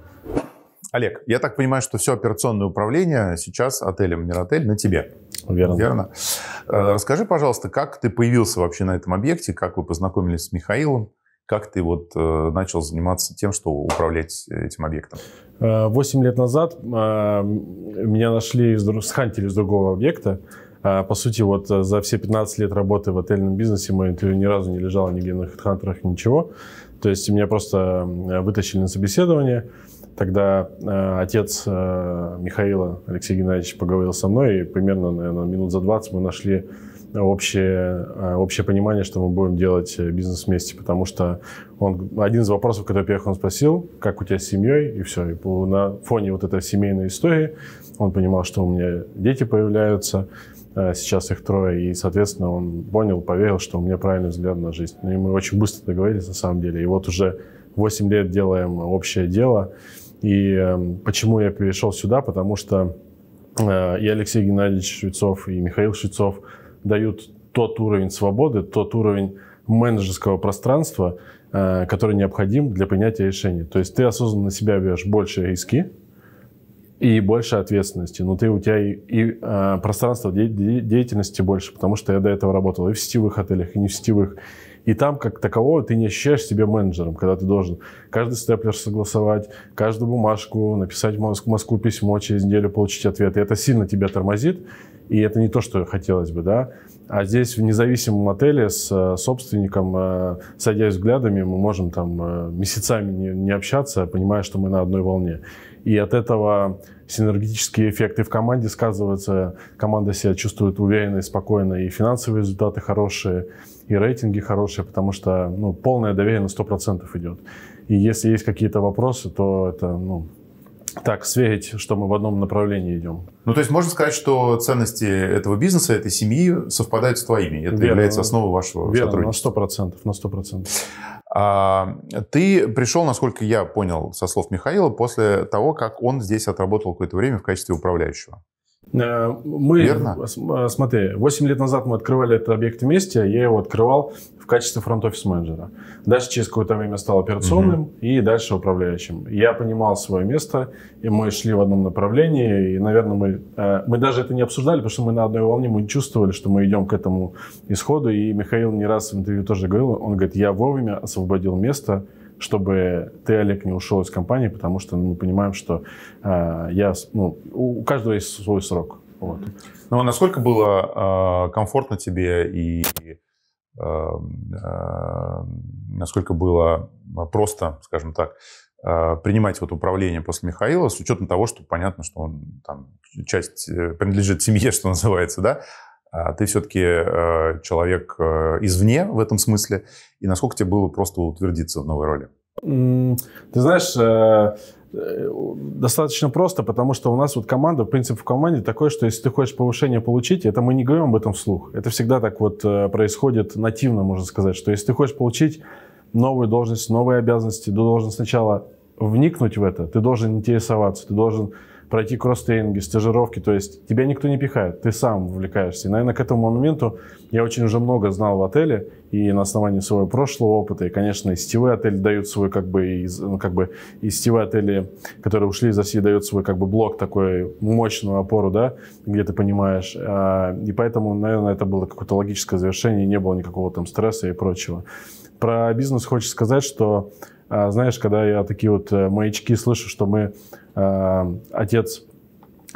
Олег, я так понимаю, что все операционное управление сейчас отелем Миротель на тебе. Верно. Верно. Э, расскажи, пожалуйста, как ты появился вообще на этом объекте, как вы познакомились с Михаилом, как ты вот э, начал заниматься тем, что управлять э, этим объектом? Восемь лет назад меня нашли, схантили с другого объекта. По сути, вот за все 15 лет работы в отельном бизнесе мое интервью ни разу не лежало нигде на хедхантерах, ничего. То есть меня просто вытащили на собеседование – Тогда э, отец э, Михаила Алексей Геннадьевич поговорил со мной, и примерно, наверное, минут за 20 мы нашли общее, э, общее понимание, что мы будем делать э, бизнес вместе, потому что он, один из вопросов, который первых он спросил, как у тебя с семьей, и все. И по, на фоне вот этой семейной истории он понимал, что у меня дети появляются, э, сейчас их трое, и, соответственно, он понял, поверил, что у меня правильный взгляд на жизнь. Ну, и мы очень быстро договорились, на самом деле. И вот уже 8 лет делаем общее дело, и эм, почему я перешел сюда? Потому что э, и Алексей Геннадьевич Швецов, и Михаил Швецов дают тот уровень свободы, тот уровень менеджерского пространства, э, который необходим для принятия решений. То есть ты осознанно на себя берешь больше риски, и больше ответственности. но ты у тебя и, и э, пространство де- де- деятельности больше, потому что я до этого работал и в сетевых отелях, и не в сетевых. И там, как такового, ты не ощущаешь себя менеджером, когда ты должен каждый степлер согласовать, каждую бумажку, написать в Москву, Москву письмо, через неделю получить ответ. И это сильно тебя тормозит, и это не то, что хотелось бы, да. А здесь в независимом отеле с э, собственником, э, садясь взглядами, мы можем там э, месяцами не, не общаться, понимая, что мы на одной волне и от этого синергетические эффекты в команде сказываются, команда себя чувствует уверенно и спокойно, и финансовые результаты хорошие, и рейтинги хорошие, потому что ну, полное доверие на 100% идет. И если есть какие-то вопросы, то это ну, так сверить, что мы в одном направлении идем. Ну, то есть можно сказать, что ценности этого бизнеса, этой семьи совпадают с твоими. Это Верно. является основой вашего Верно, сотрудничества. на процентов, На 100%. А, ты пришел, насколько я понял со слов Михаила, после того, как он здесь отработал какое-то время в качестве управляющего. Э, мы, Верно? Э, смотри, 8 лет назад мы открывали этот объект вместе, я его открывал качестве фронт-офис-менеджера. Дальше через какое-то время стал операционным угу. и дальше управляющим. Я понимал свое место, и мы шли в одном направлении, и, наверное, мы, э, мы даже это не обсуждали, потому что мы на одной волне, мы чувствовали, что мы идем к этому исходу, и Михаил не раз в интервью тоже говорил, он говорит, я вовремя освободил место, чтобы ты, Олег, не ушел из компании, потому что ну, мы понимаем, что э, я, ну, у каждого есть свой срок. Вот. Ну, а насколько было э, комфортно тебе и Эм, э, насколько было э, просто, скажем так, э, принимать вот управление после Михаила, с учетом того, что понятно, что он там часть принадлежит семье, <laughs> что называется, да, а ты все-таки человек извне в этом смысле, и насколько тебе было просто утвердиться в новой роли? Ты знаешь, достаточно просто, потому что у нас вот команда, принцип в команде такой, что если ты хочешь повышение получить, это мы не говорим об этом вслух. Это всегда так вот э, происходит нативно, можно сказать, что если ты хочешь получить новую должность, новые обязанности, ты должен сначала вникнуть в это, ты должен интересоваться, ты должен пройти кросс-тренинги, стажировки, то есть тебя никто не пихает, ты сам вовлекаешься. И, наверное, к этому моменту я очень уже много знал в отеле, и на основании своего прошлого опыта, и, конечно, и сетевые отели дают свой, как бы, и, ну, как бы, и сетевые отели, которые ушли из России, дают свой, как бы, блок такой, мощную опору, да, где ты понимаешь. А, и поэтому, наверное, это было какое-то логическое завершение, не было никакого там стресса и прочего. Про бизнес хочется сказать, что а, знаешь, когда я такие вот э, маячки слышу, что мы, а, отец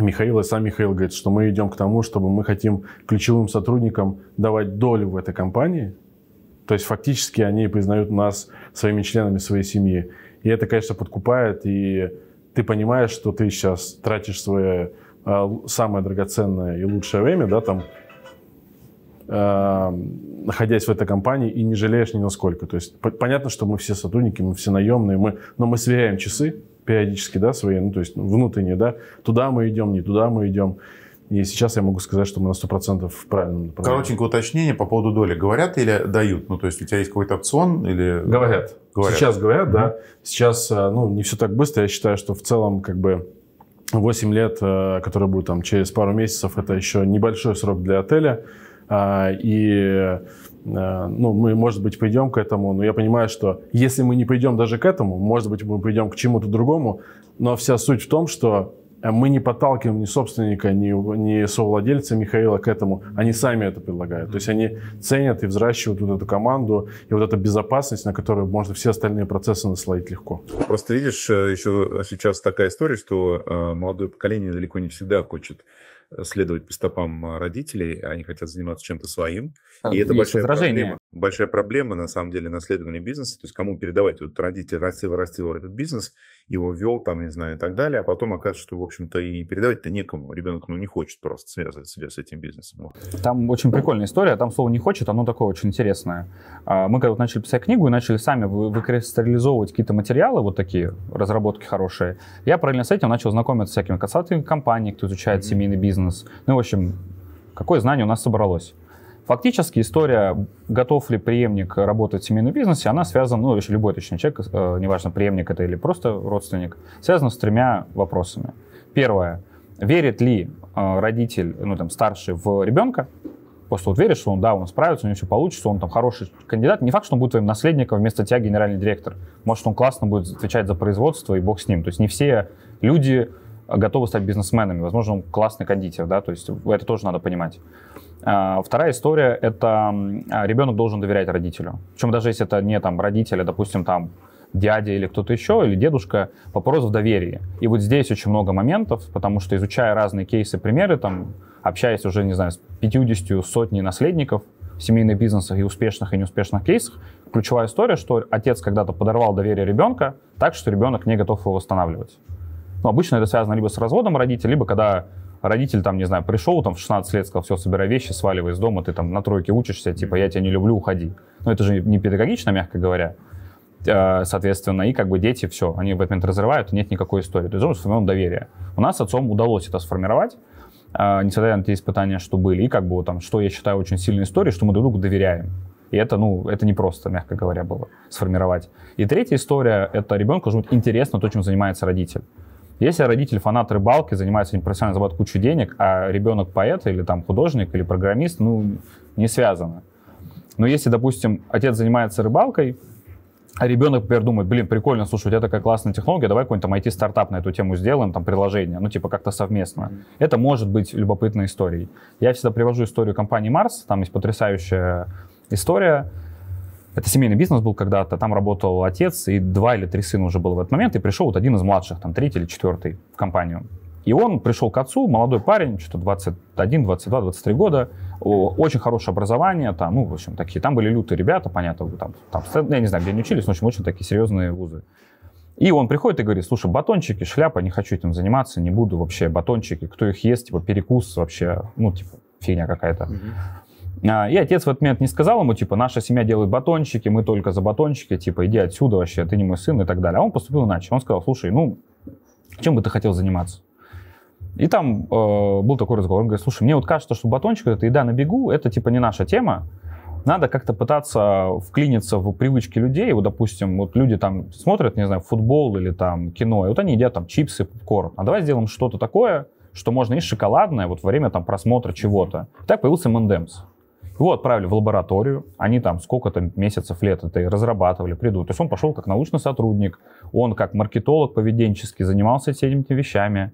Михаил и сам Михаил говорит, что мы идем к тому, чтобы мы хотим ключевым сотрудникам давать долю в этой компании. То есть фактически они признают нас своими членами своей семьи. И это, конечно, подкупает, и ты понимаешь, что ты сейчас тратишь свое а, самое драгоценное и лучшее время, да, там Эм, находясь в этой компании, и не жалеешь ни насколько. То есть понятно, что мы все сотрудники, мы все наемные, мы, но мы сверяем часы периодически, да, свои, ну, то есть ну, внутренние, да, туда мы идем, не туда мы идем. И сейчас я могу сказать, что мы на 100% в правильном направлении. Коротенькое уточнение по поводу доли. Говорят или дают? Ну, то есть у тебя есть какой-то опцион или... Говорят. говорят. Сейчас говорят, угу. да. Сейчас, э, ну, не все так быстро. Я считаю, что в целом, как бы, 8 лет, э, которые будут там через пару месяцев, это еще небольшой срок для отеля. А, и э, ну, мы, может быть, придем к этому, но я понимаю, что если мы не придем даже к этому, может быть, мы придем к чему-то другому, но вся суть в том, что э, мы не подталкиваем ни собственника, ни, ни совладельца Михаила к этому. Они сами это предлагают. То есть они ценят и взращивают вот эту команду и вот эту безопасность, на которую можно все остальные процессы наслоить легко. Просто видишь, э, еще сейчас такая история, что молодое поколение далеко не всегда хочет следовать по стопам а, родителей, а они хотят заниматься чем-то своим. и это большая проблема. Большая проблема, на самом деле, наследование бизнеса. То есть кому передавать? Вот родители растил, растил этот бизнес, его вел, там, не знаю, и так далее, а потом оказывается, что, в общем-то, и передавать-то некому. Ребенок, ну, не хочет просто связывать себя с этим бизнесом. Там очень прикольная история, там слово «не хочет», оно такое очень интересное. А, мы когда вот начали писать книгу и начали сами выкристаллизовывать какие-то материалы вот такие, разработки хорошие, я параллельно с этим начал знакомиться с всякими консалтинговыми компаниями, кто изучает mm-hmm. семейный бизнес. Ну, в общем, какое знание у нас собралось. Фактически история, готов ли преемник работать в семейном бизнесе, она связана, ну, любой точно человек, э, неважно, преемник это или просто родственник, связана с тремя вопросами. Первое. Верит ли э, родитель, ну, там, старший в ребенка? Просто вот веришь, что он, да, он справится, у него все получится, он там хороший кандидат. Не факт, что он будет твоим наследником вместо тебя генеральный директор. Может, он классно будет отвечать за производство, и бог с ним. То есть не все люди готовы стать бизнесменами. Возможно, он классный кондитер, да, то есть это тоже надо понимать. А, вторая история – это а, ребенок должен доверять родителю. Причем даже если это не там родители, а, допустим, там дядя или кто-то еще, или дедушка, вопрос в доверии. И вот здесь очень много моментов, потому что изучая разные кейсы, примеры, там, общаясь уже, не знаю, с 50 сотней наследников в семейных бизнесах и успешных и неуспешных кейсах, ключевая история, что отец когда-то подорвал доверие ребенка так, что ребенок не готов его восстанавливать. Ну обычно это связано либо с разводом родителей, либо когда родитель там, не знаю, пришел там в 16 лет, сказал, все, собирай вещи, сваливай из дома, ты там на тройке учишься, типа, я тебя не люблю, уходи. Но это же не педагогично, мягко говоря. Э, соответственно, и как бы дети, все, они в этот момент разрывают, нет никакой истории. То есть ну, он сформирован доверие. У нас с отцом удалось это сформировать, э, несмотря на те испытания, что были, и как бы там, что я считаю очень сильной историей, что мы друг другу доверяем. И это, ну, это не просто, мягко говоря, было сформировать. И третья история, это ребенку должно быть интересно то, чем занимается родитель. Если родитель фанат рыбалки, занимается непрофессионально зарабатывает кучу денег, а ребенок поэт или там художник или программист, ну, не связано. Но если, допустим, отец занимается рыбалкой, а ребенок, например, думает, блин, прикольно, слушай, у тебя такая классная технология, давай какой-нибудь там IT-стартап на эту тему сделаем, там приложение, ну типа как-то совместно. Mm-hmm. Это может быть любопытной историей. Я всегда привожу историю компании Mars, там есть потрясающая история, это семейный бизнес был когда-то, там работал отец, и два или три сына уже было в этот момент, и пришел вот один из младших, там третий или четвертый, в компанию. И он пришел к отцу, молодой парень, что-то 21, 22, 23 года, очень хорошее образование, там, ну, в общем, такие, там были лютые ребята, понятно, там, там, я не знаю, где они учились, но, в общем, очень такие серьезные вузы. И он приходит и говорит, слушай, батончики, шляпа, не хочу этим заниматься, не буду вообще, батончики, кто их ест, типа, перекус вообще, ну, типа, фигня какая-то. Mm-hmm. А, и отец в этот момент не сказал ему, типа, наша семья делает батончики, мы только за батончики, типа, иди отсюда вообще, ты не мой сын и так далее. А он поступил иначе. Он сказал, слушай, ну, чем бы ты хотел заниматься? И там э, был такой разговор, он говорит, слушай, мне вот кажется, что батончик, это еда на бегу, это типа не наша тема, надо как-то пытаться вклиниться в привычки людей. Вот, допустим, вот люди там смотрят, не знаю, футбол или там кино, и вот они едят там чипсы, попкорн. А давай сделаем что-то такое, что можно и шоколадное, вот во время там просмотра чего-то. так появился Мандемс. Его отправили в лабораторию, они там сколько-то месяцев, лет это разрабатывали, придумали. То есть он пошел как научный сотрудник, он как маркетолог поведенческий занимался этими этими вещами.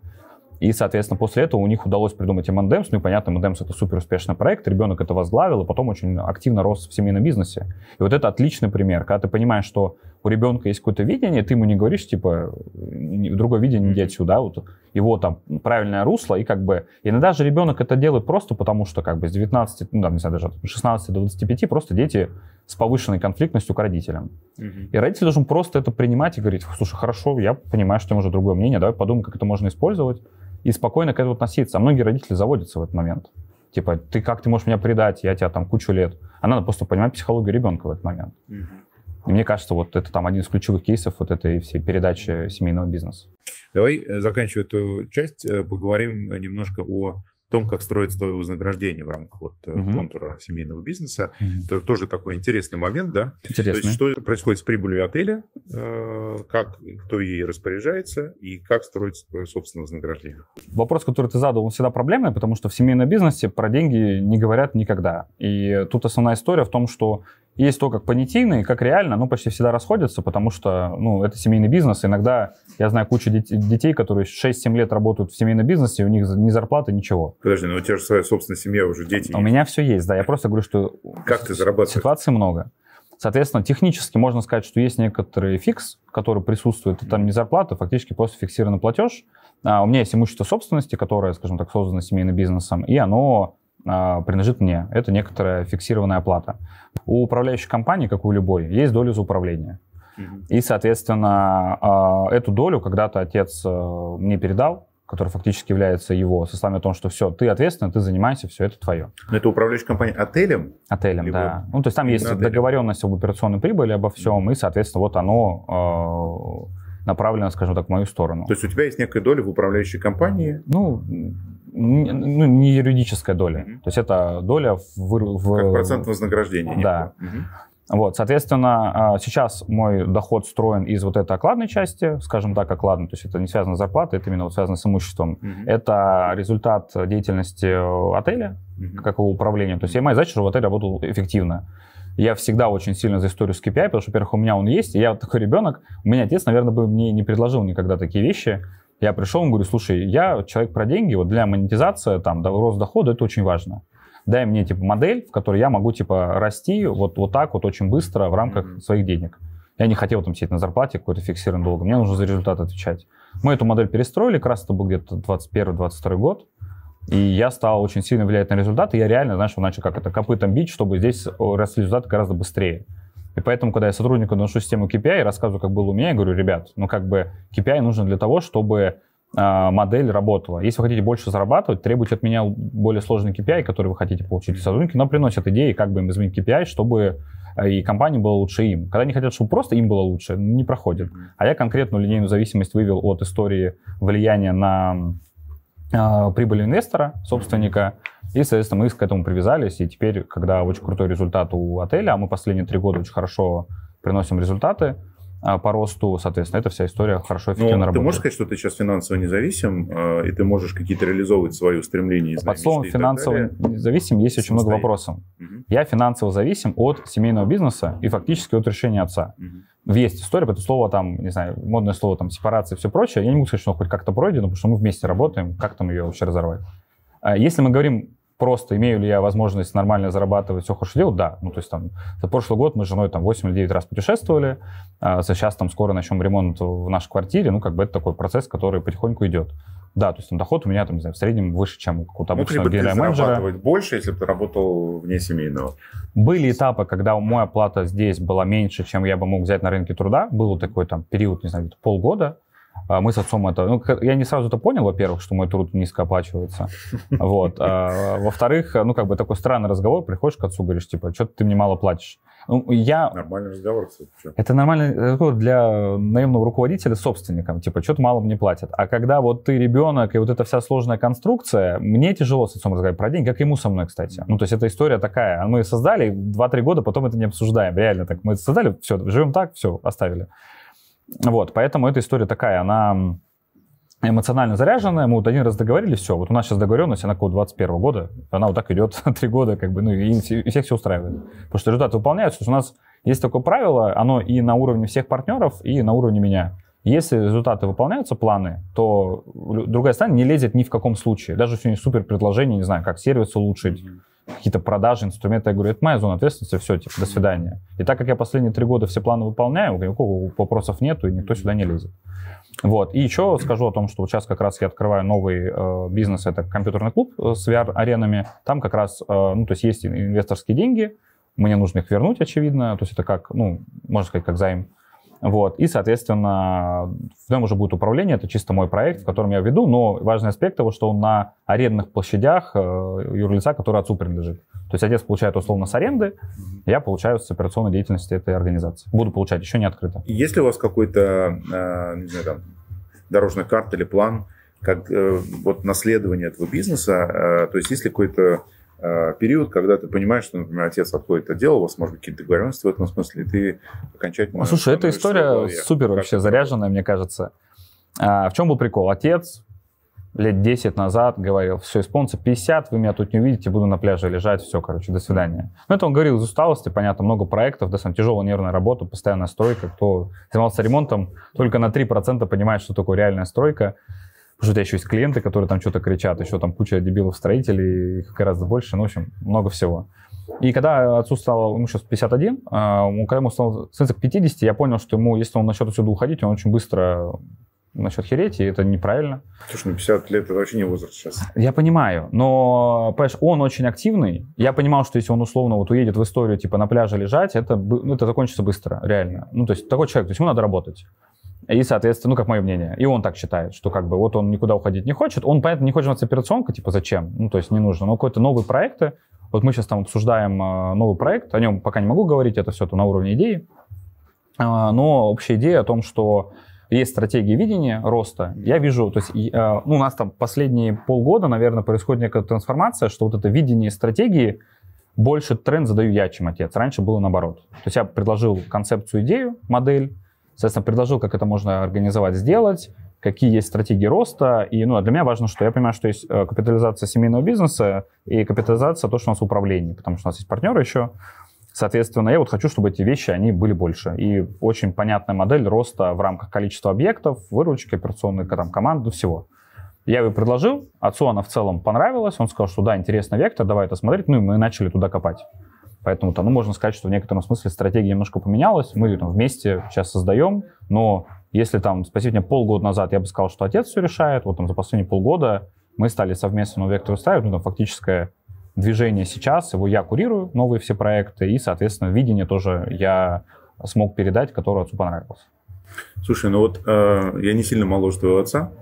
И, соответственно, после этого у них удалось придумать Мандемс, Ну и понятно, Мандемс это супер успешный проект, ребенок это возглавил, и а потом очень активно рос в семейном бизнесе. И вот это отличный пример, когда ты понимаешь, что у ребенка есть какое-то видение, ты ему не говоришь, типа, другое видение иди отсюда, вот его там правильное русло, и как бы... Иногда же ребенок это делает просто потому, что как бы с 19, ну, там, не знаю, даже 16 до 25 просто дети с повышенной конфликтностью к родителям. Угу. И родитель должен просто это принимать и говорить, слушай, хорошо, я понимаю, что у тебя уже другое мнение, давай подумаем, как это можно использовать, и спокойно к этому относиться. А многие родители заводятся в этот момент. Типа, ты как ты можешь меня предать, я тебя там кучу лет. А надо просто понимать психологию ребенка в этот момент. Угу. И мне кажется, вот это там один из ключевых кейсов вот этой всей передачи семейного бизнеса. Давай, э, заканчивая эту часть, э, поговорим немножко о том, как строится твое вознаграждение в рамках вот угу. контура семейного бизнеса. Угу. Это тоже такой интересный момент, да? Интересно. То есть, что происходит с прибылью отеля, как, кто ей распоряжается и как строится твое собственное вознаграждение. Вопрос, который ты задал, он всегда проблемный, потому что в семейном бизнесе про деньги не говорят никогда. И тут основная история в том, что есть то, как понятийно, и как реально, ну, почти всегда расходятся, потому что, ну, это семейный бизнес. Иногда я знаю кучу детей, которые 6-7 лет работают в семейном бизнесе, и у них ни зарплаты, ничего. Подожди, но ну у тебя же своя собственная семья, уже дети У есть. меня все есть, да. Я просто говорю, что... Как ты зарабатываешь? Ситуаций много. Соответственно, технически можно сказать, что есть некоторый фикс, который присутствует, это там не зарплата, фактически просто фиксированный платеж. А у меня есть имущество собственности, которое, скажем так, создано семейным бизнесом, и оно а, принадлежит мне. Это некоторая фиксированная оплата. У управляющей компании, как у любой, есть доля за управление. И, соответственно, а, эту долю когда-то отец э, мне передал, который фактически является его, со словами о том, что все, ты ответственный, ты занимаешься, все это твое. Но это управляющая компания отелем? Отелем, либо... да. Ну, то есть там есть отелем. договоренность об операционной прибыли, обо всем, mm-hmm. и, соответственно, вот оно э, направлено, скажем так, в мою сторону. То есть у тебя есть некая доля в управляющей компании? Ну, ну, не юридическая доля. Угу. То есть это доля в... в... Как процент вознаграждения. Да. Вот, соответственно, а, сейчас мой доход строен из вот этой окладной части, скажем так, окладной, то есть это не связано с зарплатой, это именно вот связано с имуществом. Mm-hmm. Это результат деятельности э, отеля, mm-hmm. как его управления. То есть я моя задача, чтобы отель работал эффективно. Я всегда очень сильно за историю с KPI, потому что, во-первых, у меня он есть, и я такой ребенок, у меня отец, наверное, бы мне не предложил никогда такие вещи, я пришел, он говорю: слушай, я человек про деньги, вот для монетизации, там, рост дохода, это очень важно. Дай мне, типа, модель, в которой я могу, типа, расти вот, вот так вот очень быстро в рамках своих денег. Я не хотел там сидеть на зарплате какой-то фиксированный долг, мне нужно за результат отвечать. Мы эту модель перестроили, как раз это был где-то 21-22 год. И я стал очень сильно влиять на результаты. Я реально, знаешь, начал как это копытом бить, чтобы здесь росли результаты гораздо быстрее. И поэтому, когда я сотруднику доношу систему KPI и рассказываю, как было у меня, я говорю, ребят, ну как бы KPI нужно для того, чтобы а, модель работала. Если вы хотите больше зарабатывать, требуйте от меня более сложный KPI, который вы хотите получить. Сотрудники, но приносят идеи, как бы им изменить KPI, чтобы а, и компании было лучше им. Когда они хотят, чтобы просто им было лучше, не проходит. А я конкретную линейную зависимость вывел от истории влияния на э, прибыль инвестора, собственника, mm и, соответственно, мы к этому привязались. И теперь, когда очень крутой результат у отеля, а мы последние три года очень хорошо приносим результаты а, по росту, соответственно, эта вся история хорошо, ну, эффективно Но работает. Ты можешь сказать, что ты сейчас финансово независим, а, и ты можешь какие-то реализовывать свои устремления? Под словом финансово независим есть очень много вопросов. Угу. Я финансово зависим от семейного бизнеса и фактически от решения отца. Угу. Есть история, это слово там, не знаю, модное слово там сепарация и все прочее. Я не могу сказать, что оно хоть как-то пройдено, потому что мы вместе работаем, как там ее вообще разорвать. А если мы говорим просто имею ли я возможность нормально зарабатывать, все хорошо делать, да. Ну, то есть там за прошлый год мы с женой там 8 или 9 раз путешествовали, а сейчас там скоро начнем ремонт в нашей квартире, ну, как бы это такой процесс, который потихоньку идет. Да, то есть там доход у меня там, не знаю, в среднем выше, чем у ну, какого-то обычного ну, менеджера. больше, если бы ты работал вне семейного? Были этапы, когда моя оплата здесь была меньше, чем я бы мог взять на рынке труда. Был такой там период, не знаю, полгода, а, мы с отцом это... Ну, я не сразу это понял, во-первых, что мой труд низко оплачивается. Вот. А, во-вторых, ну, как бы такой странный разговор. Приходишь к отцу, говоришь, типа, что ты мне мало платишь. Ну, я... Нормальный разговор, кстати. Это нормальный разговор для наемного руководителя с собственником. Типа, что-то мало мне платят. А когда вот ты ребенок, и вот эта вся сложная конструкция, мне тяжело с отцом разговаривать про деньги, как ему со мной, кстати. Ну, то есть эта история такая. А мы создали 2-3 года, потом это не обсуждаем. Реально так. Мы создали, все, живем так, все, оставили. Вот, поэтому эта история такая, она эмоционально заряженная, мы вот один раз договорились, все, вот у нас сейчас договоренность, она около 21 года, она вот так идет <laughs> три года, как бы, ну, и, и всех все устраивает. Потому что результаты выполняются, что у нас есть такое правило, оно и на уровне всех партнеров, и на уровне меня. Если результаты выполняются, планы, то другая сторона не лезет ни в каком случае. Даже сегодня супер предложение, не знаю, как сервис улучшить, какие-то продажи, инструменты. Я говорю, это моя зона ответственности, все, типа, до свидания. И так как я последние три года все планы выполняю, никакого вопросов нету, и никто сюда не лезет. Вот. И еще скажу о том, что сейчас как раз я открываю новый э, бизнес, это компьютерный клуб э, с VR-аренами. Там как раз, э, ну, то есть есть инвесторские деньги, мне нужно их вернуть, очевидно. То есть это как, ну, можно сказать, как займ. Вот. И, соответственно, в нем уже будет управление. Это чисто мой проект, в котором я веду. Но важный аспект того, что он на арендных площадях э, юрлица, который отцу принадлежит. То есть отец получает условно с аренды, я получаю с операционной деятельности этой организации. Буду получать, еще не открыто. Есть ли у вас какой-то, э, не знаю, там, дорожная карта или план, как э, вот наследование этого бизнеса? То есть есть ли какой-то Э, период, когда ты понимаешь, что, например, отец отходит от дела, у вас, может быть, какие-то договоренности в этом смысле, и ты окончательно... А, слушай, эта история супер вообще это? заряженная, мне кажется. А, в чем был прикол? Отец лет 10 назад говорил, все, исполнится 50, вы меня тут не увидите, буду на пляже лежать, все, короче, до свидания. Ну, это он говорил из усталости, понятно, много проектов, да, сам тяжелая нервная работа, постоянная стройка, кто занимался ремонтом, только на 3% понимает, что такое реальная стройка. Потому что у тебя еще есть клиенты, которые там что-то кричат, еще там куча дебилов-строителей, их гораздо больше, ну, в общем, много всего. И когда отцу стало, ему сейчас 51, а, когда ему стало становиться к 50, я понял, что ему, если он насчет отсюда уходить, он очень быстро насчет хереть, и это неправильно. Слушай, ну 50 лет это вообще не возраст сейчас. Я понимаю, но, понимаешь, он очень активный. Я понимал, что если он условно вот уедет в историю, типа на пляже лежать, это, ну, это закончится быстро, реально. Ну, то есть такой человек, то есть ему надо работать. И, соответственно, ну, как мое мнение. И он так считает, что как бы вот он никуда уходить не хочет. Он, понятно, не хочет у нас операционка, типа, зачем? Ну, то есть не нужно. Но какой-то новые проекты. Вот мы сейчас там обсуждаем э, новый проект. О нем пока не могу говорить, это все то на уровне идеи. А, но общая идея о том, что есть стратегии видения роста. Я вижу, то есть э, ну, у нас там последние полгода, наверное, происходит некая трансформация, что вот это видение стратегии больше тренд задаю я, чем отец. Раньше было наоборот. То есть я предложил концепцию, идею, модель, Соответственно, предложил, как это можно организовать, сделать, какие есть стратегии роста. И ну, а для меня важно, что я понимаю, что есть э, капитализация семейного бизнеса и капитализация то, что у нас управление, потому что у нас есть партнеры еще. Соответственно, я вот хочу, чтобы эти вещи, они были больше. И очень понятная модель роста в рамках количества объектов, выручки, операционной там, команды, всего. Я ее предложил, отцу она в целом понравилась, он сказал, что да, интересный вектор, давай это смотреть, ну и мы начали туда копать. Поэтому там, ну, можно сказать, что в некотором смысле стратегия немножко поменялась. Мы там, вместе сейчас создаем, но если там, спросить меня полгода назад, я бы сказал, что отец все решает, вот там за последние полгода мы стали совместно вектор устраивать, ну, там фактическое движение сейчас, его я курирую, новые все проекты, и, соответственно, видение тоже я смог передать, которое отцу понравилось. Слушай, ну вот э, я не сильно моложе твоего отца,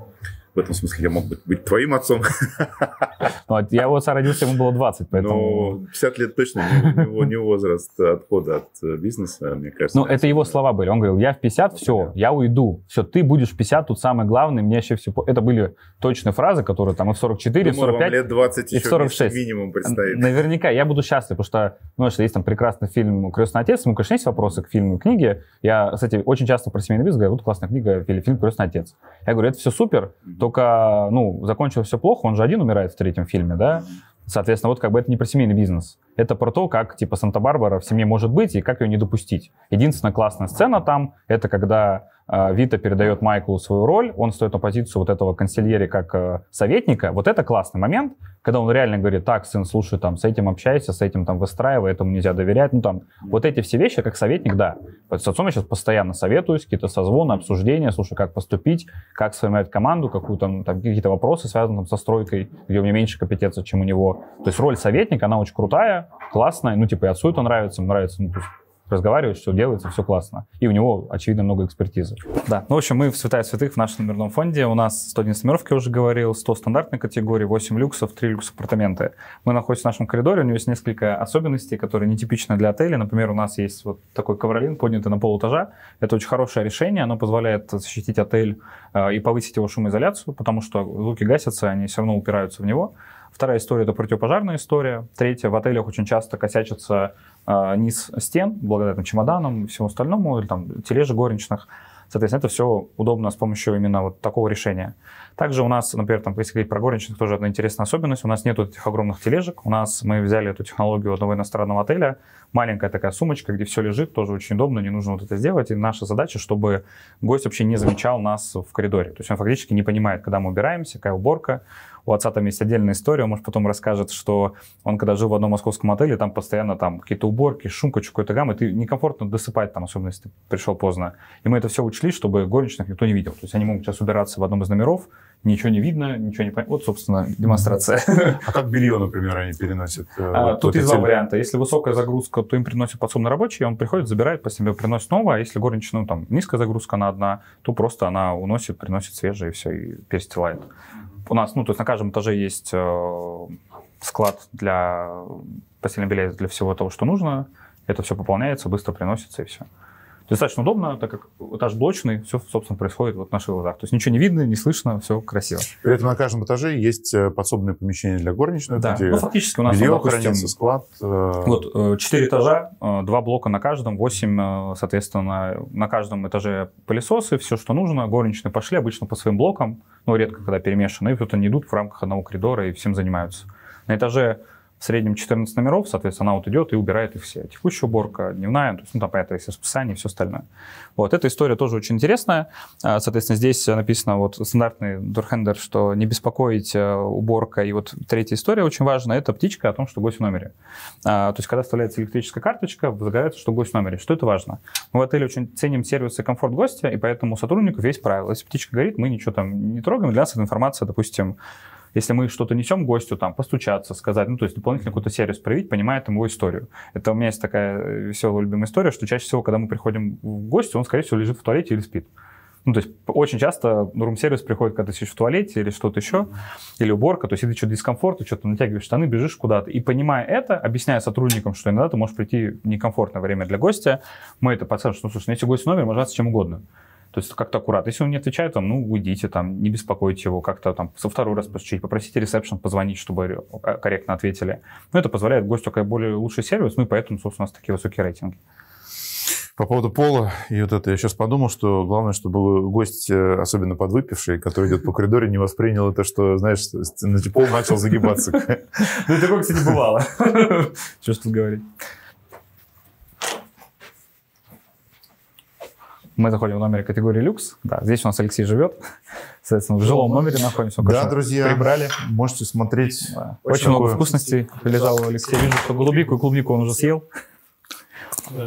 в этом смысле я мог быть, быть твоим отцом. Ну, а я вот родился, ему было 20, поэтому... Ну, 50 лет точно не, его, не возраст отхода от э, бизнеса, мне кажется. Ну, это его слова были. Он говорил, я в 50, вот все, я уйду. Все, ты будешь в 50, тут самое главное, мне еще все... Это были точные фразы, которые там и в 44, Думаю, и в 45, лет 20 и в 46. минимум предстоит. Наверняка, я буду счастлив, потому что, ну, что есть там прекрасный фильм «Крестный отец», ему, конечно, есть вопросы к фильму и книге. Я, кстати, очень часто про семейный бизнес говорю, вот классная книга или фильм «Крестный отец». Я говорю, это все супер, то только, ну, закончилось все плохо, он же один умирает в третьем фильме, да? Соответственно, вот как бы это не про семейный бизнес. Это про то, как типа Санта-Барбара в семье может быть и как ее не допустить. Единственная классная сцена там, это когда а, Вита передает Майклу свою роль, он стоит на позицию вот этого консильери как э, советника. Вот это классный момент, когда он реально говорит, так, сын, слушай, там, с этим общайся, с этим там выстраивай, этому нельзя доверять. Ну, там, вот эти все вещи, как советник, да. С отцом я сейчас постоянно советуюсь, какие-то созвоны, обсуждения, слушай, как поступить, как сформировать команду, какую там, там какие-то вопросы связаны там, со стройкой, где у меня меньше компетенции, чем у него. То есть роль советника, она очень крутая, классная, ну, типа, и отцу это нравится, нравится, ну, то есть разговариваешь, все делается, все классно. И у него, очевидно, много экспертизы. Да. Ну, в общем, мы в «Святая святых» в нашем номерном фонде. У нас 111 номеров, я уже говорил, 100 стандартной категории, 8 люксов, 3 люкса апартаменты. Мы находимся в нашем коридоре, у него есть несколько особенностей, которые нетипичны для отеля. Например, у нас есть вот такой ковролин, поднятый на полутажа. Это очень хорошее решение, оно позволяет защитить отель э, и повысить его шумоизоляцию, потому что звуки гасятся, они все равно упираются в него. Вторая история — это противопожарная история. Третья — в отелях очень часто косячится э, а, низ стен, благодаря там, чемоданам и всему остальному, или там тележек горничных. Соответственно, это все удобно с помощью именно вот такого решения. Также у нас, например, там, если говорить про горничных, тоже одна интересная особенность. У нас нет этих огромных тележек. У нас мы взяли эту технологию одного иностранного отеля. Маленькая такая сумочка, где все лежит, тоже очень удобно, не нужно вот это сделать. И наша задача, чтобы гость вообще не замечал нас в коридоре. То есть он фактически не понимает, когда мы убираемся, какая уборка. У отца там есть отдельная история, он, может, потом расскажет, что он, когда жил в одном московском отеле, там постоянно там какие-то уборки, шум, какой-то гам, и ты некомфортно досыпать там, особенно если ты пришел поздно. И мы это все учли, чтобы горничных никто не видел. То есть они могут сейчас убираться в одном из номеров, ничего не видно, ничего не понятно. Вот, собственно, демонстрация. А как белье, например, они переносят? Э, а, вот, тут вот есть два варианта. Если высокая загрузка, то им приносят подсобный рабочий, он приходит, забирает по себе, приносит новое. А если горничная, ну, там, низкая загрузка, она одна, то просто она уносит, приносит свежее и все, и перестилает у нас, ну, то есть на каждом этаже есть э, склад для постельного белья, для всего того, что нужно. Это все пополняется, быстро приносится и все. Достаточно удобно, так как этаж блочный, все, собственно, происходит вот в наших глазах. То есть ничего не видно, не слышно, все красиво. При этом на каждом этаже есть э, подсобное помещение для горничных, да. где ну, фактически у нас, белье, допустим, хранится склад. Э, вот, э, четыре этажа, два блока на каждом, восемь соответственно, на каждом этаже пылесосы, все, что нужно. Горничные пошли обычно по своим блокам, но ну, редко когда перемешаны, и кто-то не идут в рамках одного коридора и всем занимаются. На этаже в среднем 14 номеров, соответственно, она вот идет и убирает их все. Текущая уборка, дневная, то есть, ну, там, понятно, есть расписание и все остальное. Вот, эта история тоже очень интересная. А, соответственно, здесь написано вот стандартный дорхендер, что не беспокоить э, уборка. И вот третья история очень важная, это птичка о том, что гость в номере. А, то есть, когда вставляется электрическая карточка, загорается, что гость в номере. Что это важно? Мы в отеле очень ценим сервис и комфорт гостя, и поэтому у сотрудников есть правило. Если птичка горит, мы ничего там не трогаем. Для нас эта информация, допустим, если мы что-то несем гостю, там, постучаться, сказать, ну, то есть дополнительно какой-то сервис проявить, понимает его историю. Это у меня есть такая э, веселая любимая история, что чаще всего, когда мы приходим в гости, он, скорее всего, лежит в туалете или спит. Ну, то есть очень часто рум-сервис приходит, когда ты сидишь в туалете или что-то еще, или уборка, то есть это что-то дискомфорт, ты что-то натягиваешь штаны, бежишь куда-то. И понимая это, объясняя сотрудникам, что иногда ты можешь прийти в некомфортное время для гостя, мы это подсказываем, что, «Ну, слушай, если гость в номер, можно с чем угодно. То есть как-то аккуратно. Если он не отвечает, там, ну, уйдите, там, не беспокойте его, как-то там со второй раз чуть попросите ресепшн позвонить, чтобы э, корректно ответили. Ну, это позволяет гостю как более лучший сервис, ну, и поэтому, собственно, у нас такие высокие рейтинги. По поводу пола и вот это, я сейчас подумал, что главное, чтобы гость, э, особенно подвыпивший, который идет по коридоре, не воспринял это, что, знаешь, на типа, пол начал загибаться. <laughs> Ну, такое, кстати, бывало. Что тут говорить. Мы заходим в номере категории люкс. Да, здесь у нас Алексей живет. <laughs> Соответственно, в жилом номере находимся. Да, друзья, прибрали. Можете смотреть. Да. Очень, Очень много вкусностей лежало у Алексея. Вижу, что голубику и клубнику он уже съел.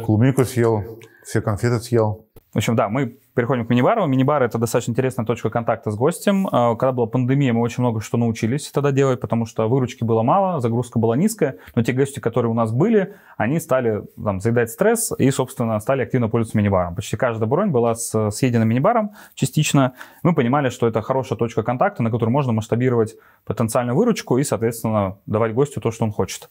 Клубнику съел, все конфеты съел. В общем, да, мы переходим к мини-бару. Мини-бар — это достаточно интересная точка контакта с гостем. А, когда была пандемия, мы очень много что научились тогда делать, потому что выручки было мало, загрузка была низкая, но те гости, которые у нас были, они стали там, заедать стресс и, собственно, стали активно пользоваться мини-баром. Почти каждая бронь была с съедена мини-баром частично. Мы понимали, что это хорошая точка контакта, на которую можно масштабировать потенциальную выручку и, соответственно, давать гостю то, что он хочет.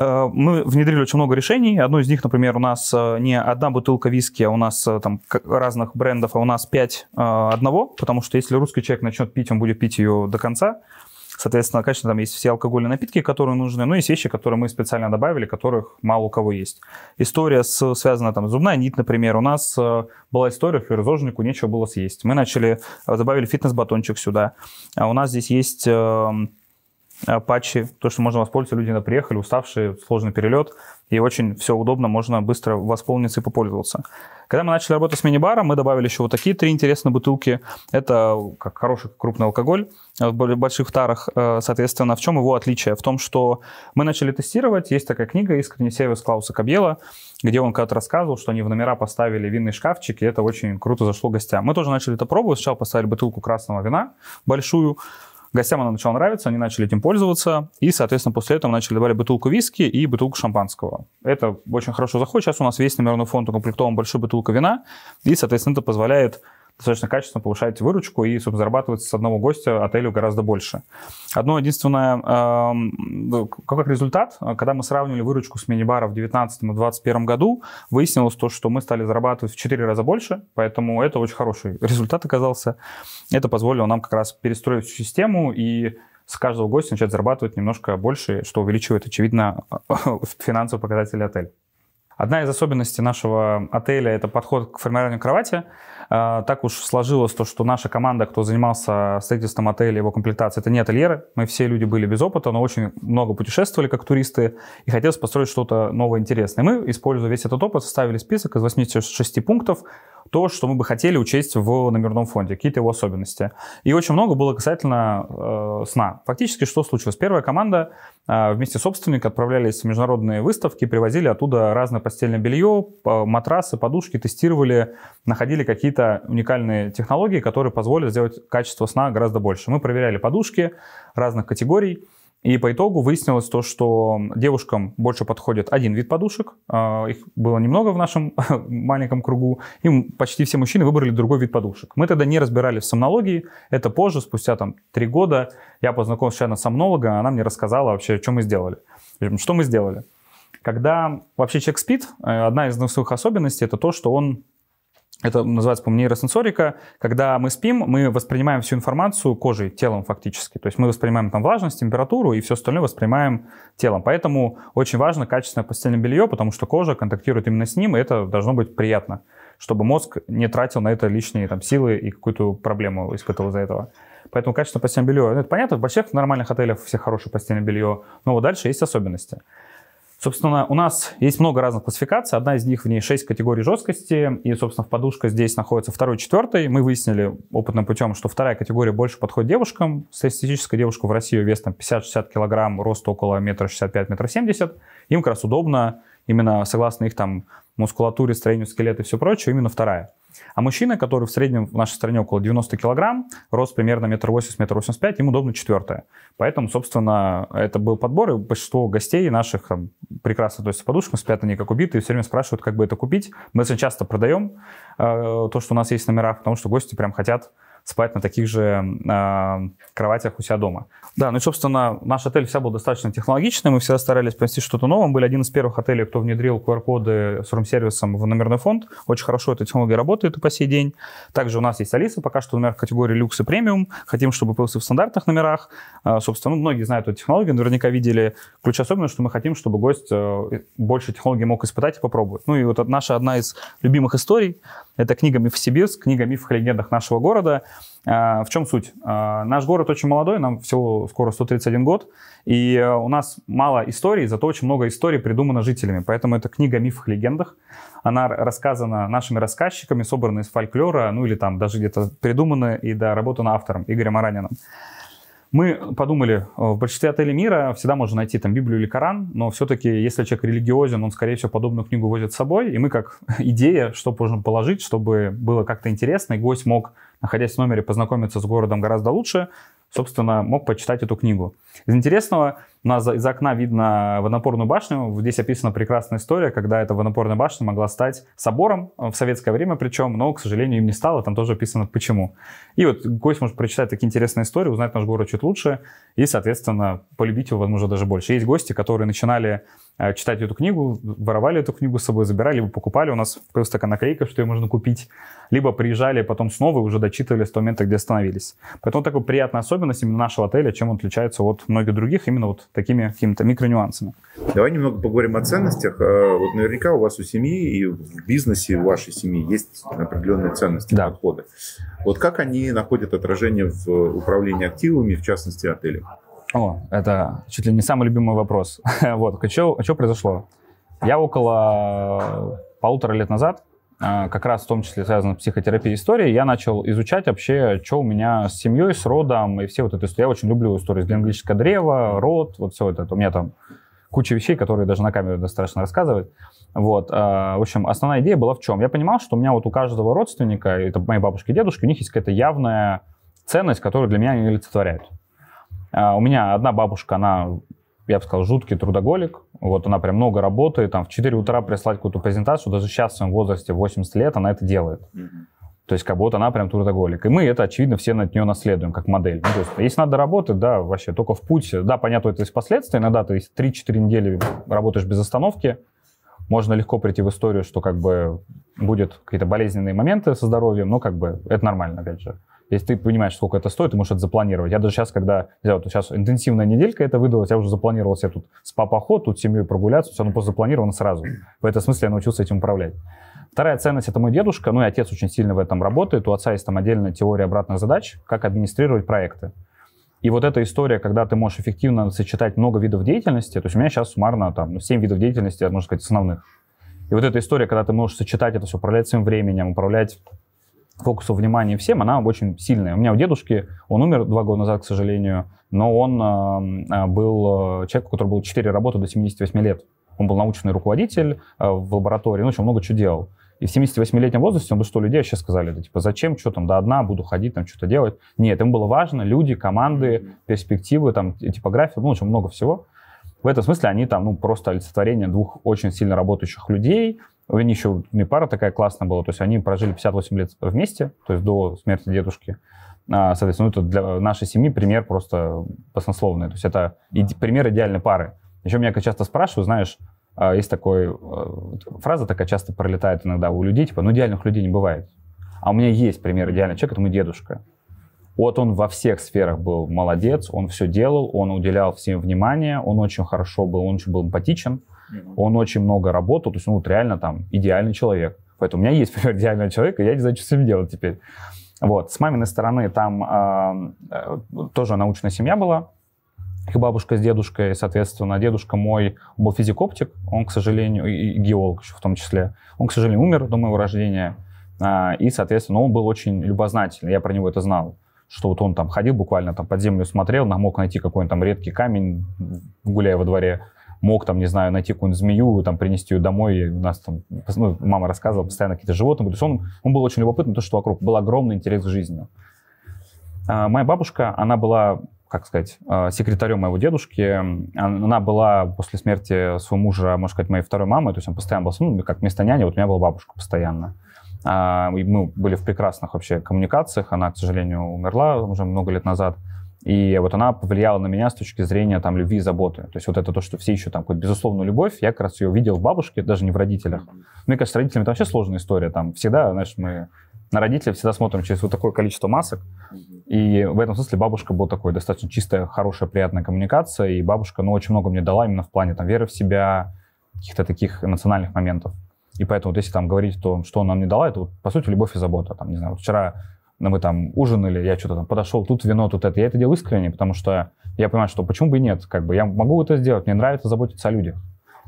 Э, мы внедрили очень много решений. Одно из них, например, у нас э, не одна бутылка виски, а у нас э, там разных брендов, а у нас пять одного, потому что если русский человек начнет пить, он будет пить ее до конца. Соответственно, конечно, там есть все алкогольные напитки, которые нужны, но есть вещи, которые мы специально добавили, которых мало у кого есть. История с, связана там зубная нить, например. У нас была история, ферзожнику нечего было съесть. Мы начали, добавили фитнес-батончик сюда. А у нас здесь есть... Эм, Э, патчи, то, что можно воспользоваться, люди на приехали, уставшие, сложный перелет, и очень все удобно, можно быстро восполниться и попользоваться. Когда мы начали работать с мини-баром, мы добавили еще вот такие три интересные бутылки. Это как хороший крупный алкоголь э, в больших тарах, э, соответственно. В чем его отличие? В том, что мы начали тестировать, есть такая книга «Искренний сервис» Клауса Кабьела, где он как-то рассказывал, что они в номера поставили винный шкафчик, и это очень круто зашло гостям. Мы тоже начали это пробовать. Сначала поставили бутылку красного вина большую, Гостям она начала нравиться, они начали этим пользоваться, и, соответственно, после этого начали добавлять бутылку виски и бутылку шампанского. Это очень хорошо заходит. Сейчас у нас весь номерной фонд укомплектован большой бутылкой вина, и, соответственно, это позволяет достаточно качественно повышаете выручку и, собственно, зарабатывать с одного гостя отелю гораздо больше. Одно единственное, эм, ну, как результат, когда мы сравнивали выручку с мини-бара в 2019 и 2021 году, выяснилось то, что мы стали зарабатывать в 4 раза больше, поэтому это очень хороший результат оказался. Это позволило нам как раз перестроить всю систему и с каждого гостя начать зарабатывать немножко больше, что увеличивает, очевидно, <laughs> финансовые показатели отеля. Одна из особенностей нашего отеля – это подход к формированию кровати. А, так уж сложилось то, что наша команда, кто занимался строительством отеля, его комплектацией, это не ательеры. Мы все люди были без опыта, но очень много путешествовали как туристы и хотелось построить что-то новое, интересное. Мы, используя весь этот опыт, составили список из 86 пунктов, то, что мы бы хотели учесть в номерном фонде, какие-то его особенности. И очень много было касательно э, сна. Фактически, что случилось? Первая команда э, вместе с собственником отправлялись в международные выставки, привозили оттуда разное постельное белье, матрасы, подушки, тестировали, находили какие-то какие-то уникальные технологии, которые позволят сделать качество сна гораздо больше. Мы проверяли подушки разных категорий, и по итогу выяснилось то, что девушкам больше подходит один вид подушек, а, их было немного в нашем <laughs> маленьком кругу, и почти все мужчины выбрали другой вид подушек. Мы тогда не разбирались в сомнологии, это позже, спустя там три года, я познакомился случайно с сомнологом, она мне рассказала вообще, что мы сделали. Что мы сделали? Когда вообще человек спит, э, одна из своих особенностей это то, что он это называется, по моему нейросенсорика. Когда мы спим, мы воспринимаем всю информацию кожей, телом фактически. То есть мы воспринимаем там влажность, температуру и все остальное воспринимаем телом. Поэтому очень важно качественное постельное белье, потому что кожа контактирует именно с ним, и это должно быть приятно, чтобы мозг не тратил на это лишние там, силы и какую-то проблему испытывал из-за этого. Поэтому качественное постельное белье, это понятно, в больших нормальных отелях все хорошее постельное белье, но вот дальше есть особенности. Собственно, у нас есть много разных классификаций. Одна из них, в ней 6 категорий жесткости. И, собственно, в подушка здесь находится второй, четвертый. Мы выяснили опытным путем, что вторая категория больше подходит девушкам. Статистическая девушка в России вес там 50-60 килограмм, рост около метра 65, метра 70. Им как раз удобно именно согласно их там мускулатуре, строению скелета и все прочее, именно вторая. А мужчина, который в среднем в нашей стране около 90 килограмм, рост примерно метр восемьдесят, метр восемьдесят пять, им удобно четвертое. Поэтому, собственно, это был подбор, и большинство гостей наших там, прекрасно то есть подушкам, спят они как убитые, и все время спрашивают, как бы это купить. Мы очень часто продаем э, то, что у нас есть номера, потому что гости прям хотят спать на таких же э, кроватях у себя дома. Да, ну и, собственно, наш отель вся был достаточно технологичный, мы всегда старались принести что-то новое. Мы были один из первых отелей, кто внедрил QR-коды с рум-сервисом в номерный фонд. Очень хорошо эта технология работает и по сей день. Также у нас есть Алиса, пока что, номер в категории люкс и премиум. Хотим, чтобы появился в стандартных номерах. Э, собственно, ну, многие знают эту технологию, наверняка видели. Ключ особенно, что мы хотим, чтобы гость э, больше технологий мог испытать и попробовать. Ну и вот наша одна из любимых историй, это книга «Миф Сибирск», книга «Миф в легендах нашего города», а, в чем суть? А, наш город очень молодой, нам всего скоро 131 год, и э, у нас мало историй, зато очень много историй придумано жителями. Поэтому это книга о мифах и легендах. Она рассказана нашими рассказчиками, собрана из фольклора, ну или там даже где-то придумана и доработана автором Игорем Араниным. Мы подумали, э, в большинстве отелей мира всегда можно найти там Библию или Коран, но все-таки, если человек религиозен, он, скорее всего, подобную книгу возит с собой, и мы как <laughs> идея, что можно положить, чтобы было как-то интересно, и гость мог находясь в номере, познакомиться с городом гораздо лучше, собственно, мог почитать эту книгу. Из интересного, у нас из окна видно водонапорную башню. Здесь описана прекрасная история, когда эта водонапорная башня могла стать собором э, в советское время причем, но, к сожалению, им не стало. Там тоже описано почему. И вот гость может прочитать такие интересные истории, узнать наш город чуть лучше и, соответственно, полюбить его, возможно, даже больше. Есть гости, которые начинали Э, читать эту книгу, воровали эту книгу с собой, забирали, либо покупали. У нас просто такая наклейка, что ее можно купить. Либо приезжали потом снова и уже дочитывали с того момента, где остановились. Поэтому такая приятная особенность именно нашего отеля, чем он отличается от многих других, именно вот такими какими-то микронюансами. Давай немного поговорим о ценностях. Э, вот наверняка у вас у семьи и в бизнесе вашей семьи есть определенные ценности, да. подходы. Вот как они находят отражение в управлении активами, в частности, отелем? О, это чуть ли не самый любимый вопрос. <laughs> вот, а что, произошло? Я около полутора лет назад, а, как раз в том числе связано с психотерапией истории, я начал изучать вообще, что у меня с семьей, с родом и все вот это. Я очень люблю историю для английского древа, род, вот все это. У меня там куча вещей, которые даже на камеру достаточно рассказывать. Вот. А, в общем, основная идея была в чем? Я понимал, что у меня вот у каждого родственника, это мои бабушки и дедушки, у них есть какая-то явная ценность, которую для меня они олицетворяют. А, у меня одна бабушка, она, я бы сказал, жуткий трудоголик. Вот она прям много работает, там в 4 утра прислать какую-то презентацию, даже сейчас в своем возрасте, 80 лет, она это делает. Mm-hmm. То есть как бы вот она прям трудоголик. И мы это, очевидно, все от нее наследуем, как модель. Ну, то есть, если надо работать, да, вообще, только в путь. Да, понятно, это из последствий. Иногда ты 3-4 недели работаешь без остановки. Можно легко прийти в историю, что как бы будет какие-то болезненные моменты со здоровьем, но как бы это нормально, опять же. Если ты понимаешь, сколько это стоит, ты можешь это запланировать. Я даже сейчас, когда, я вот сейчас интенсивная неделька это выдалась, я уже запланировал себе тут спа-поход, тут семью прогуляться, все, оно ну, просто запланировано сразу. В этом смысле я научился этим управлять. Вторая ценность – это мой дедушка, ну и отец очень сильно в этом работает. У отца есть там отдельная теория обратных задач, как администрировать проекты. И вот эта история, когда ты можешь эффективно сочетать много видов деятельности, то есть у меня сейчас суммарно там 7 ну, видов деятельности, можно сказать, основных. И вот эта история, когда ты можешь сочетать это все, управлять своим временем, управлять фокусу внимания всем, она очень сильная. У меня у дедушки, он умер два года назад, к сожалению, но он э, э, был э, человек, у которого было 4 работы до 78 лет. Он был научный руководитель в лаборатории, ну, еще много чего делал. И в 78-летнем возрасте он бы что, людей вообще сказали, да, типа, зачем, что там, до одна буду ходить, там, что-то делать. Нет, ему было важно люди, команды, перспективы, там, типография, ну, очень много всего. В этом смысле они там, ну, просто олицетворение двух очень сильно работающих людей, они еще, ну, и пара такая классная была, то есть они прожили 58 лет вместе, то есть до смерти дедушки. А, соответственно, ну, это для нашей семьи пример просто баснословный. То есть это иди- пример идеальной пары. Еще меня часто спрашивают, знаешь, а, есть такой, э, фраза такая часто пролетает иногда у людей, типа, ну идеальных людей не бывает. А у меня есть пример идеального человека, это мой дедушка. Вот он во всех сферах был молодец, он все делал, он уделял всем внимание, он очень хорошо был, он очень был эмпатичен. Mm-hmm. Он очень много работал, то есть он вот реально там идеальный человек. Поэтому у меня есть <laughs> пример идеального человека, я не знаю, что с ним делать теперь. Вот. С маминой стороны там а, э, тоже научная семья была. Их бабушка с дедушкой, соответственно, дедушка мой был физик-оптик, он, к сожалению, и геолог еще в том числе. Он, к сожалению, умер до моего рождения. Э, и, соответственно, он был очень любознательный, я про него это знал что вот он там ходил буквально там под землю смотрел, нам мог найти какой-нибудь там редкий камень, гуляя во дворе мог, там, не знаю, найти какую-нибудь змею, там, принести ее домой. И у нас там, ну, мама рассказывала постоянно какие-то животные. То есть он, он был очень любопытным, то, что вокруг. Был огромный интерес к жизни. А, моя бабушка, она была как сказать, а, секретарем моего дедушки. Она была после смерти своего мужа, можно сказать, моей второй мамой. То есть он постоянно был, ну, как вместо няни, вот у меня была бабушка постоянно. А, и Мы были в прекрасных вообще коммуникациях. Она, к сожалению, умерла уже много лет назад. И вот она повлияла на меня с точки зрения там любви и заботы. То есть вот это то, что все ищут там какую-то безусловную любовь, я как раз ее видел в бабушке, даже не в родителях. Мне ну кажется, с родителями это вообще сложная история. Там всегда, знаешь, мы на родителей всегда смотрим через вот такое количество масок. И в этом смысле бабушка была такой достаточно чистая, хорошая, приятная коммуникация. И бабушка, ну, очень много мне дала именно в плане там веры в себя, каких-то таких эмоциональных моментов. И поэтому, вот если там говорить то что она мне дала, это вот, по сути, любовь и забота. Там, не знаю, вот вчера но ну, мы там ужинали, я что-то там подошел, тут вино, тут это. Я это делал искренне, потому что я понимаю, что почему бы и нет, как бы я могу это сделать, мне нравится заботиться о людях.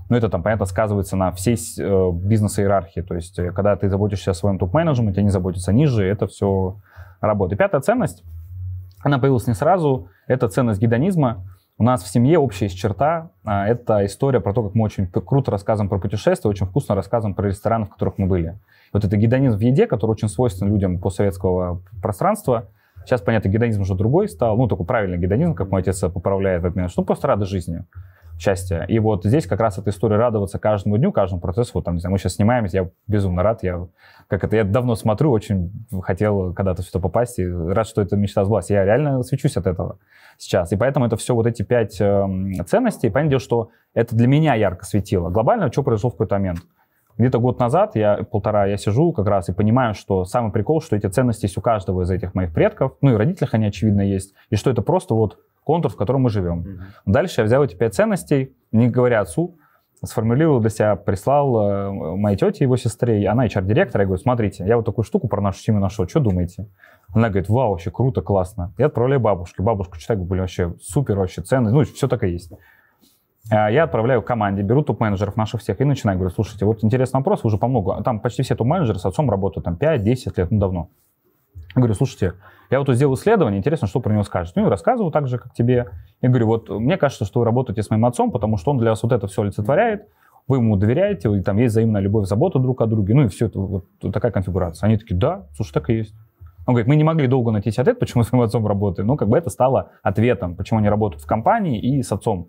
Но ну, это там, понятно, сказывается на всей э, бизнес-иерархии. То есть, э, когда ты заботишься о своем топ-менеджменте, они заботятся ниже, это все работает. И пятая ценность, она появилась не сразу, это ценность гедонизма. У нас в семье общая есть черта. А, это история про то, как мы очень круто рассказываем про путешествия, очень вкусно рассказываем про рестораны, в которых мы были. Вот это гедонизм в еде, который очень свойственен людям постсоветского пространства. Сейчас, понятно, гедонизм уже другой стал. Ну, такой правильный гедонизм, как мой отец поправляет в этот Что просто рада жизни счастья. И вот здесь как раз эта история радоваться каждому дню, каждому процессу. Вот там, не знаю, мы сейчас снимаем, я безумно рад. Я, как это, я давно смотрю, очень хотел когда-то сюда попасть и рад, что эта мечта сбылась. Я реально свечусь от этого сейчас. И поэтому это все вот эти пять э, ценностей. Понятное дело, что это для меня ярко светило. Глобально, что произошло в какой-то момент? Где-то год назад, я полтора, я сижу как раз и понимаю, что самый прикол, что эти ценности есть у каждого из этих моих предков, ну и родителях они, очевидно, есть, и что это просто вот контур, в котором мы живем. Mm-hmm. Дальше я взял эти пять ценностей, не говоря отцу, сформулировал для себя, прислал э, моей тете, его сестре, она HR-директор, я говорю, смотрите, я вот такую штуку про нашу семью нашел, что думаете? Она говорит, вау, вообще круто, классно. Я отправляю бабушке, бабушку читаю, говорю, блин, вообще супер, вообще ценно, ну, все так и есть. А, я отправляю команде, беру топ-менеджеров наших всех и начинаю, говорю, слушайте, вот интересный вопрос, уже помогу, много, там почти все топ-менеджеры с отцом работают там 5-10 лет, ну, давно. Я говорю, слушайте, я вот тут сделал исследование, интересно, что про него скажет. Ну, и рассказываю так же, как тебе. И говорю, вот мне кажется, что вы работаете с моим отцом, потому что он для вас вот это все олицетворяет, вы ему доверяете, и там есть взаимная любовь, забота друг о друге, ну и все, это вот такая конфигурация. Они такие, да, слушай, так и есть. Он говорит, мы не могли долго найти ответ, почему с моим отцом работаем. Ну, как бы это стало ответом, почему они работают в компании и с отцом.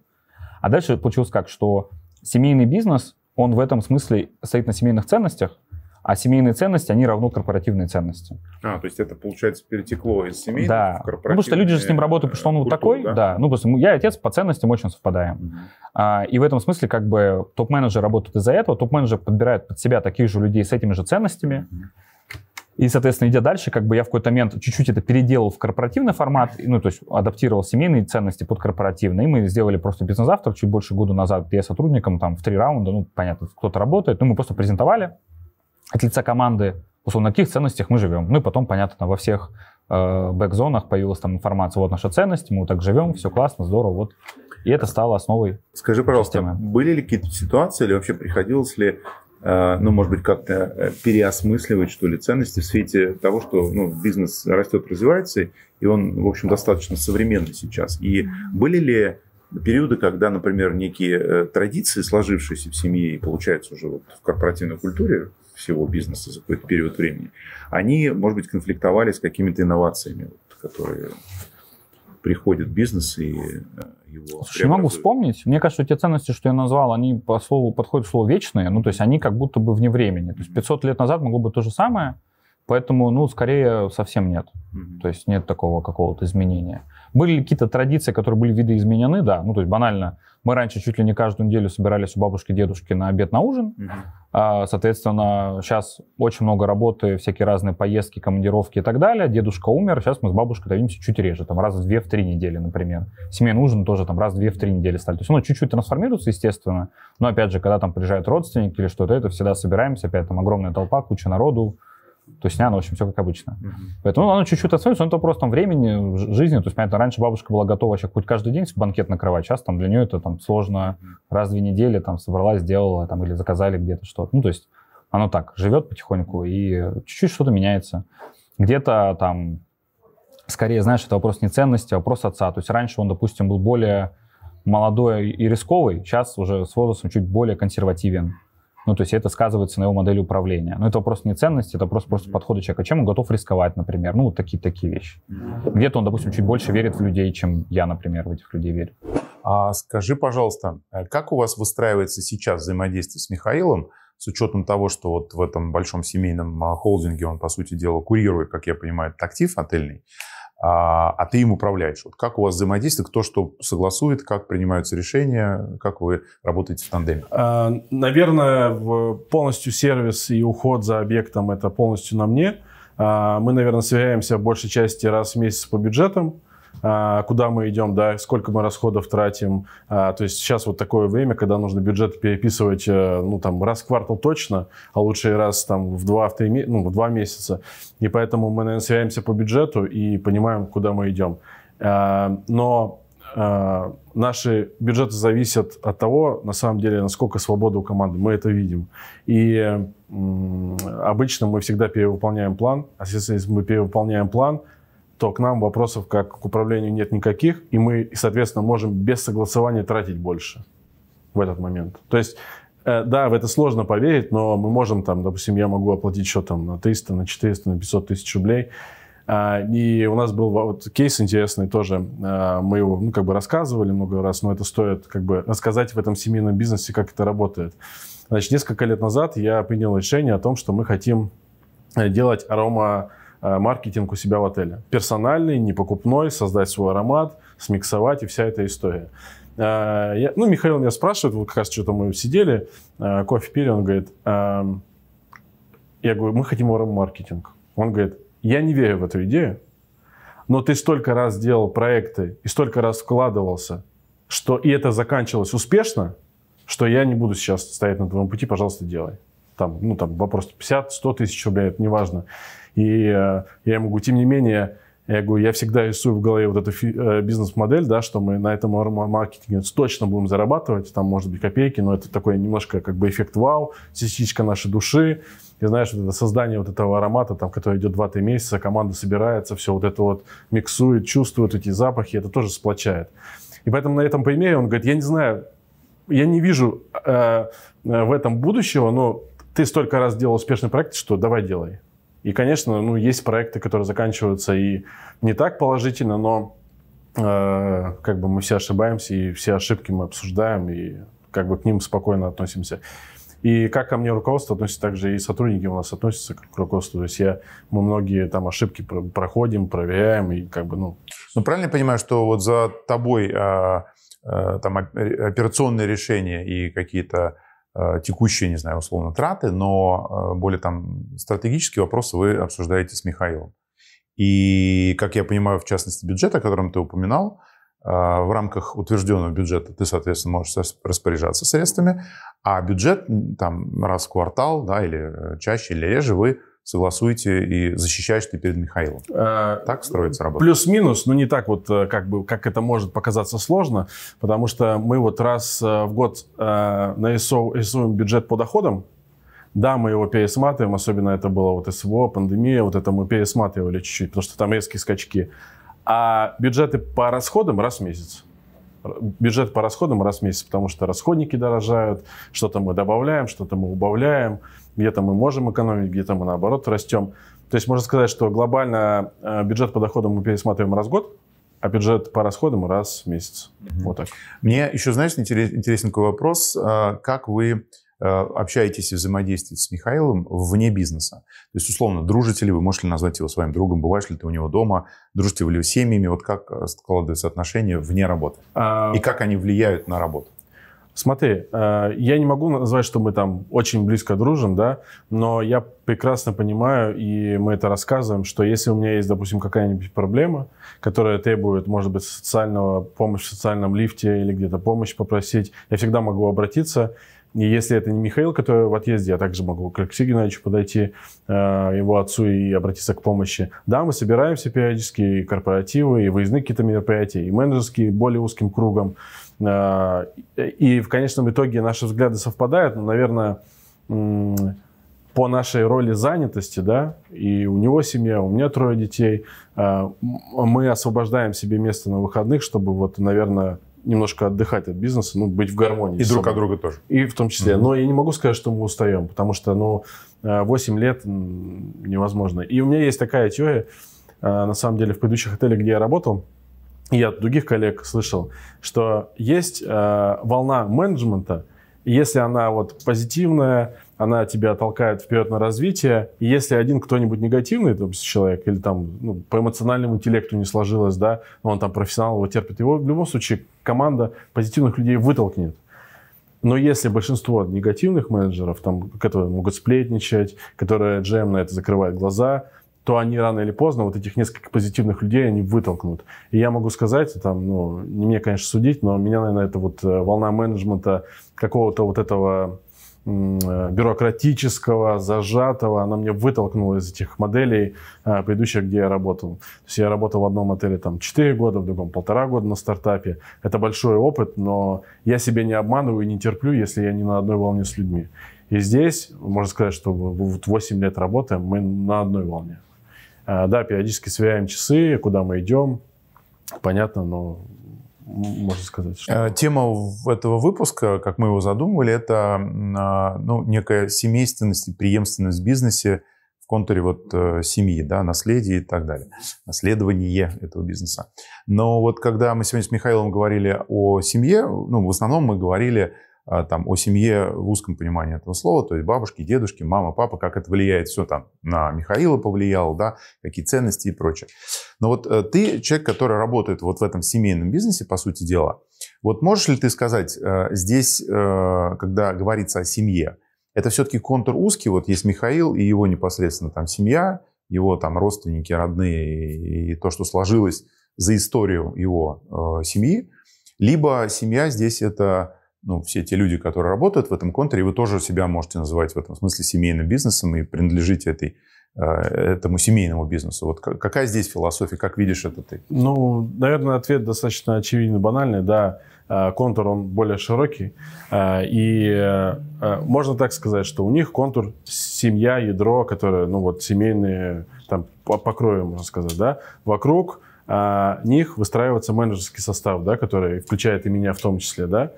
А дальше получилось как, что семейный бизнес, он в этом смысле стоит на семейных ценностях, а семейные ценности, они равно корпоративные ценности. А, то есть это, получается, перетекло из семейных да. в корпоративные. Ну, потому что люди же с ним работают, потому что он вот такой, да? да. Ну, просто я и отец по ценностям очень совпадаем. Угу. А, и в этом смысле, как бы, топ-менеджеры работают из-за этого, топ-менеджер подбирает под себя таких же людей с этими же ценностями, угу. И, соответственно, идя дальше, как бы я в какой-то момент чуть-чуть это переделал в корпоративный формат, ну, то есть адаптировал семейные ценности под корпоративные. И мы сделали просто бизнес-завтра чуть больше года назад, где я сотрудникам там в три раунда, ну, понятно, кто-то работает, ну, мы просто презентовали, от лица команды, условно, на каких ценностях мы живем. Ну и потом, понятно, во всех э, бэк-зонах появилась там информация, вот наша ценность, мы вот так живем, все классно, здорово, вот. И это стало основой Скажи, пожалуйста, системы. были ли какие-то ситуации или вообще приходилось ли э, ну, может быть, как-то э, переосмысливать, что ли, ценности в свете того, что ну, бизнес растет, развивается, и он, в общем, достаточно современный сейчас. И были ли периоды, когда, например, некие э, традиции, сложившиеся в семье и, получается, уже вот в корпоративной культуре, всего бизнеса за какой-то период времени, они, может быть, конфликтовали с какими-то инновациями, вот, которые в бизнес и э, его... Слушай, не могу вспомнить. Мне кажется, те ценности, что я назвал, они по слову подходят слово вечные. Ну, то есть они как будто бы вне времени. То есть 500 лет назад могло бы то же самое, поэтому, ну, скорее, совсем нет. Mm-hmm. То есть нет такого какого-то изменения. Были какие-то традиции, которые были видоизменены? Да, ну то есть банально. Мы раньше чуть ли не каждую неделю собирались у бабушки, дедушки на обед, на ужин. Mm-hmm. Соответственно, сейчас очень много работы, всякие разные поездки, командировки и так далее. Дедушка умер, сейчас мы с бабушкой давимся чуть реже, там раз в две, в три недели, например. Семейный ужин тоже там раз в две, в три недели стали. То есть оно чуть-чуть трансформируется, естественно. Но опять же, когда там приезжают родственники или что-то, это всегда собираемся, опять там огромная толпа, куча народу, то снято, в общем, все как обычно. Mm-hmm. Поэтому ну, оно чуть-чуть отстается, но это просто времени, жизни. То есть, понятно, раньше бабушка была готова вообще хоть каждый день банкет накрывать. Сейчас там для нее это там сложно. Раз в две недели там собралась, сделала там или заказали где-то что-то. Ну, то есть оно так живет потихоньку и чуть-чуть что-то меняется. Где-то там скорее, знаешь, это вопрос не ценности, а вопрос отца. То есть раньше он, допустим, был более молодой и рисковый, сейчас уже с возрастом чуть более консервативен. Ну, то есть это сказывается на его модели управления. Но это вопрос не ценности, это вопрос просто подхода человека. Чем он готов рисковать, например? Ну, вот такие-такие вещи. Где-то он, допустим, чуть больше верит в людей, чем я, например, в этих людей верю. А скажи, пожалуйста, э, как у вас выстраивается сейчас взаимодействие с Михаилом с учетом того, что вот в этом большом семейном а, холдинге он, по сути дела, курирует, как я понимаю, актив отельный? а, а ты им управляешь. Вот как у вас взаимодействие, кто что согласует, как принимаются решения, как вы работаете в тандеме? А, наверное, полностью сервис и уход за объектом это полностью на мне. А, мы, наверное, сверяемся в большей части раз в месяц по бюджетам. А, куда мы идем, да, сколько мы расходов тратим. А, то есть сейчас вот такое время, когда нужно бюджет переписывать, э, ну, там, раз в квартал точно, а лучше и раз, там, в два, в три, ну, в два месяца. И поэтому мы, наверное, сверяемся по бюджету и понимаем, куда мы идем. А, но наши бюджеты зависят от того, на самом деле, насколько свобода у команды. Мы это видим. И обычно мы всегда перевыполняем план. А если мы перевыполняем план, то к нам вопросов как к управлению нет никаких, и мы, соответственно, можем без согласования тратить больше в этот момент. То есть э, да, в это сложно поверить, но мы можем там, допустим, я могу оплатить счет там на 300, на 400, на 500 тысяч рублей. А, и у нас был вот кейс интересный тоже, а, мы его ну, как бы рассказывали много раз, но это стоит как бы рассказать в этом семейном бизнесе, как это работает. Значит, несколько лет назад я принял решение о том, что мы хотим э, делать арома Э, маркетинг у себя в отеле. Персональный, не покупной, создать свой аромат, смиксовать и вся эта история. Э, я, ну, Михаил меня спрашивает, вот как раз что-то мы сидели, э, кофе пили, он говорит, «Эм, я говорю, мы хотим маркетинг. Он говорит, я не верю в эту идею, но ты столько раз делал проекты и столько раз вкладывался, что и это заканчивалось успешно, что я не буду сейчас стоять на твоем пути, пожалуйста, делай. Там, ну, там вопрос 50, 100 тысяч рублей, это неважно. важно. И э, я ему говорю, тем не менее, я говорю, я всегда рисую в голове вот эту э, бизнес-модель, да, что мы на этом маркетинге точно будем зарабатывать, там, может быть, копейки, но это такой немножко как бы эффект вау, частичка нашей души. И знаешь, вот это создание вот этого аромата, там, который идет 2-3 месяца, команда собирается, все вот это вот миксует, чувствует эти запахи, это тоже сплочает. И поэтому на этом примере он говорит, я не знаю, я не вижу э, э, в этом будущего, но ты столько раз делал успешный проект, что давай делай. И, конечно, ну, есть проекты, которые заканчиваются и не так положительно, но э, как бы мы все ошибаемся, и все ошибки мы обсуждаем, и как бы к ним спокойно относимся. И как ко мне руководство относится, так же и сотрудники у нас относятся к руководству. То есть я, мы многие там ошибки проходим, проверяем и как бы, ну... Ну, правильно я понимаю, что вот за тобой а, а, там э, операционные решения и какие-то Э, текущие, не знаю, условно, траты, но э, более там стратегические вопросы вы обсуждаете с Михаилом. И, как я понимаю, в частности, бюджет, о котором ты упоминал, э, в рамках утвержденного бюджета ты, соответственно, можешь распоряжаться средствами, а бюджет там раз в квартал, да, или чаще, или реже вы согласуете и защищаешь ты перед Михаилом. А, так строится работа? Плюс-минус, но не так вот, э, как, бы, как это может показаться сложно, потому что мы вот раз э, в год э, нарисуем бюджет по доходам, да, мы его пересматриваем, особенно это было вот СВО, пандемия, вот это мы пересматривали чуть-чуть, потому что там резкие скачки. А бюджеты по расходам раз в месяц бюджет по расходам раз в месяц, потому что расходники дорожают, что-то мы добавляем, что-то мы убавляем где-то мы можем экономить, где-то мы наоборот растем. То есть можно сказать, что глобально э, бюджет по доходам мы пересматриваем раз в год, а бюджет по расходам раз в месяц. mm Вот так. Мне еще, знаешь, интересен такой вопрос. Э, как вы э, общаетесь и взаимодействуете с Михаилом вне бизнеса? То есть, условно, дружите ли вы, можете ли назвать его своим другом, бываешь ли ты у него дома, дружите ли вы с семьями, вот как складываются отношения вне работы? А... И как они влияют на работу? Смотри, э, я не могу назвать, что мы там очень близко дружим, да, но я прекрасно понимаю, и мы это рассказываем, что если у меня есть, допустим, какая-нибудь проблема, которая требует, может быть, социального, помощи, в социальном лифте или где-то помощь попросить, я всегда могу обратиться. И если это не Михаил, который в отъезде, я также могу к Алексею Геннадьевичу подойти, э, его отцу, и обратиться к помощи. Да, мы собираемся периодически и корпоративы, и выездные какие-то мероприятия, и менеджерские более узким кругом. Э, и в конечном итоге наши взгляды совпадают, но, наверное, по нашей роли занятости, да, и у него семья, у меня трое детей, э, мы освобождаем себе место на выходных, чтобы вот, наверное, немножко отдыхать от бизнеса, ну, быть в гармонии. И друг от друга тоже. И в том числе. Mm-hmm. Но я не могу сказать, что мы устаем, потому что, ну, 8 э, лет невозможно. И у меня есть такая теория, на самом деле, в предыдущих отелях, где я работал, и от других коллег слышал, что есть э, волна менеджмента, если она вот позитивная, она тебя толкает вперед на развитие. И если один кто-нибудь негативный там, человек, или там ну, по эмоциональному интеллекту не сложилось, да, но он там профессионал, его терпит, его в любом случае команда позитивных людей вытолкнет. Но если большинство негативных менеджеров, там, которые могут сплетничать, которые GM на это закрывают глаза, то они рано или поздно вот этих несколько позитивных людей они вытолкнут. И я могу сказать, там, ну, не мне, конечно, судить, но меня, наверное, это вот э, волна менеджмента какого-то вот этого э, бюрократического, зажатого, она мне вытолкнула из этих моделей э, предыдущих, где я работал. То есть я работал в одном отеле там 4 года, в другом полтора года на стартапе. Это большой опыт, но я себе не обманываю и не терплю, если я не на одной волне с людьми. И здесь, можно сказать, что вот 8 лет работаем, мы на одной волне. А, да, периодически сверяем часы, куда мы идем. Понятно, но можно сказать. Что... Э, тема этого выпуска, как мы его задумывали, это а, ну, некая семейственность и преемственность в бизнесе в контуре вот э, семьи, да, наследия и так далее, наследование этого бизнеса. Но вот когда мы сегодня с Михаилом говорили о семье, ну, в основном мы говорили а, там, о семье в узком понимании этого слова, то есть бабушки, дедушки, мама, папа, как это влияет все там на Михаила повлияло, да, какие ценности и прочее. Но вот э, ты человек, который работает вот в этом семейном бизнесе, по сути дела, вот можешь ли ты сказать э, здесь, э, когда говорится о семье, это все-таки контур узкий, вот есть Михаил и его непосредственно там семья, его там родственники, родные и то, что сложилось за историю его э, семьи, либо семья здесь это ну, все те люди, которые работают в этом контуре, вы тоже себя можете называть в этом смысле семейным бизнесом и принадлежите этой, э, этому семейному бизнесу. Вот какая здесь философия, как видишь это ты? Ну, наверное, ответ достаточно очевидный, банальный, да. Э, контур, он более широкий. Э, и можно так сказать, что у них контур семья, ядро, которое, ну, вот, семейные, там, покроем, можно сказать, да, вокруг них выстраивается менеджерский состав, да, который включает и меня в том числе, да,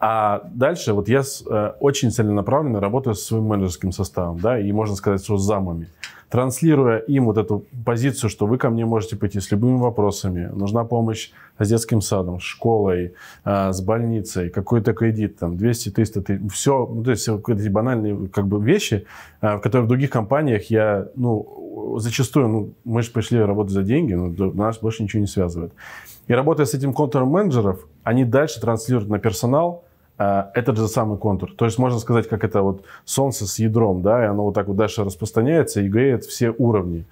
а дальше вот я э, очень целенаправленно работаю со своим менеджерским составом, да, и можно сказать, что с замами. Транслируя им вот эту позицию, что вы ко мне можете пойти с любыми вопросами, нужна помощь с детским садом, школой, а, с больницей, какой-то кредит, там, 200-300 тысяч, все, ну, то есть какие-то банальные как бы вещи, в а, которых в других компаниях я, ну, зачастую, ну, мы же пришли работать за деньги, но нас больше ничего не связывает. И работая с этим контуром менеджеров, они дальше транслируют на персонал, Э, этот же самый контур. То есть можно сказать, как это вот солнце с ядром, да, и оно вот так вот дальше распространяется и греет все уровни.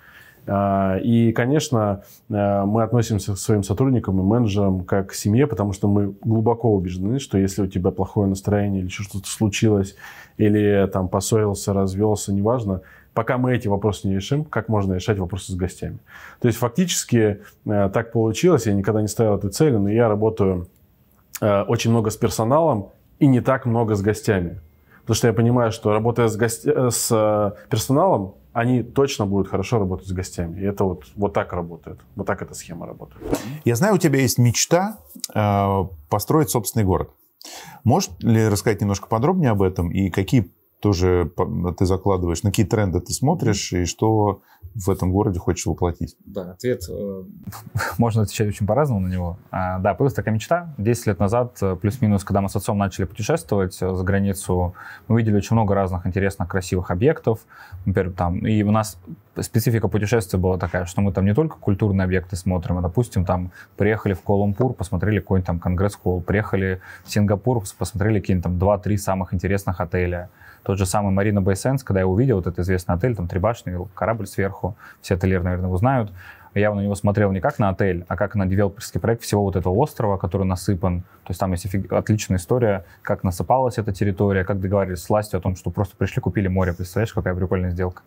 Э, и, конечно, э, мы относимся к своим сотрудникам и менеджерам как к семье, потому что мы глубоко убеждены, что если у тебя плохое настроение или что-то случилось, или там поссорился, развелся, неважно, пока мы эти вопросы не решим, как можно решать вопросы с гостями. То есть фактически так получилось, я никогда не ставил этой цели, но я работаю очень много с персоналом, и не так много с гостями. Потому что я понимаю, что работая с, гостя... Э, с э, персоналом, они точно будут хорошо работать с гостями. И это вот, вот так работает. Вот так эта схема работает. Я знаю, у тебя есть мечта э, построить собственный город. Можешь ли рассказать немножко подробнее об этом и какие тоже ты закладываешь, на какие тренды ты смотришь и что в этом городе хочешь воплотить? Да, ответ... Э, <laughs> Можно отвечать очень по-разному на него. А, да, появилась такая мечта. 10 лет назад, э, плюс-минус, когда мы с отцом начали путешествовать э, за границу, мы видели очень много разных интересных, красивых объектов. Например, там, и у нас специфика путешествия была такая, что мы там не только культурные объекты смотрим, а, допустим, там приехали в Колумбур, посмотрели какой-нибудь там конгресс-холл, приехали в Сингапур, посмотрели какие-нибудь там 2-3 самых интересных отеля – тот же самый Марина Байсенс, когда я увидел вот этот известный отель, там трибашный корабль сверху, все отельеры, наверное, узнают. Я на него смотрел не как на отель, а как на девелоперский проект всего вот этого острова, который насыпан. То есть там есть офиг... отличная история, как насыпалась эта территория, как договорились с властью о том, что просто пришли, купили море. Представляешь, какая прикольная сделка.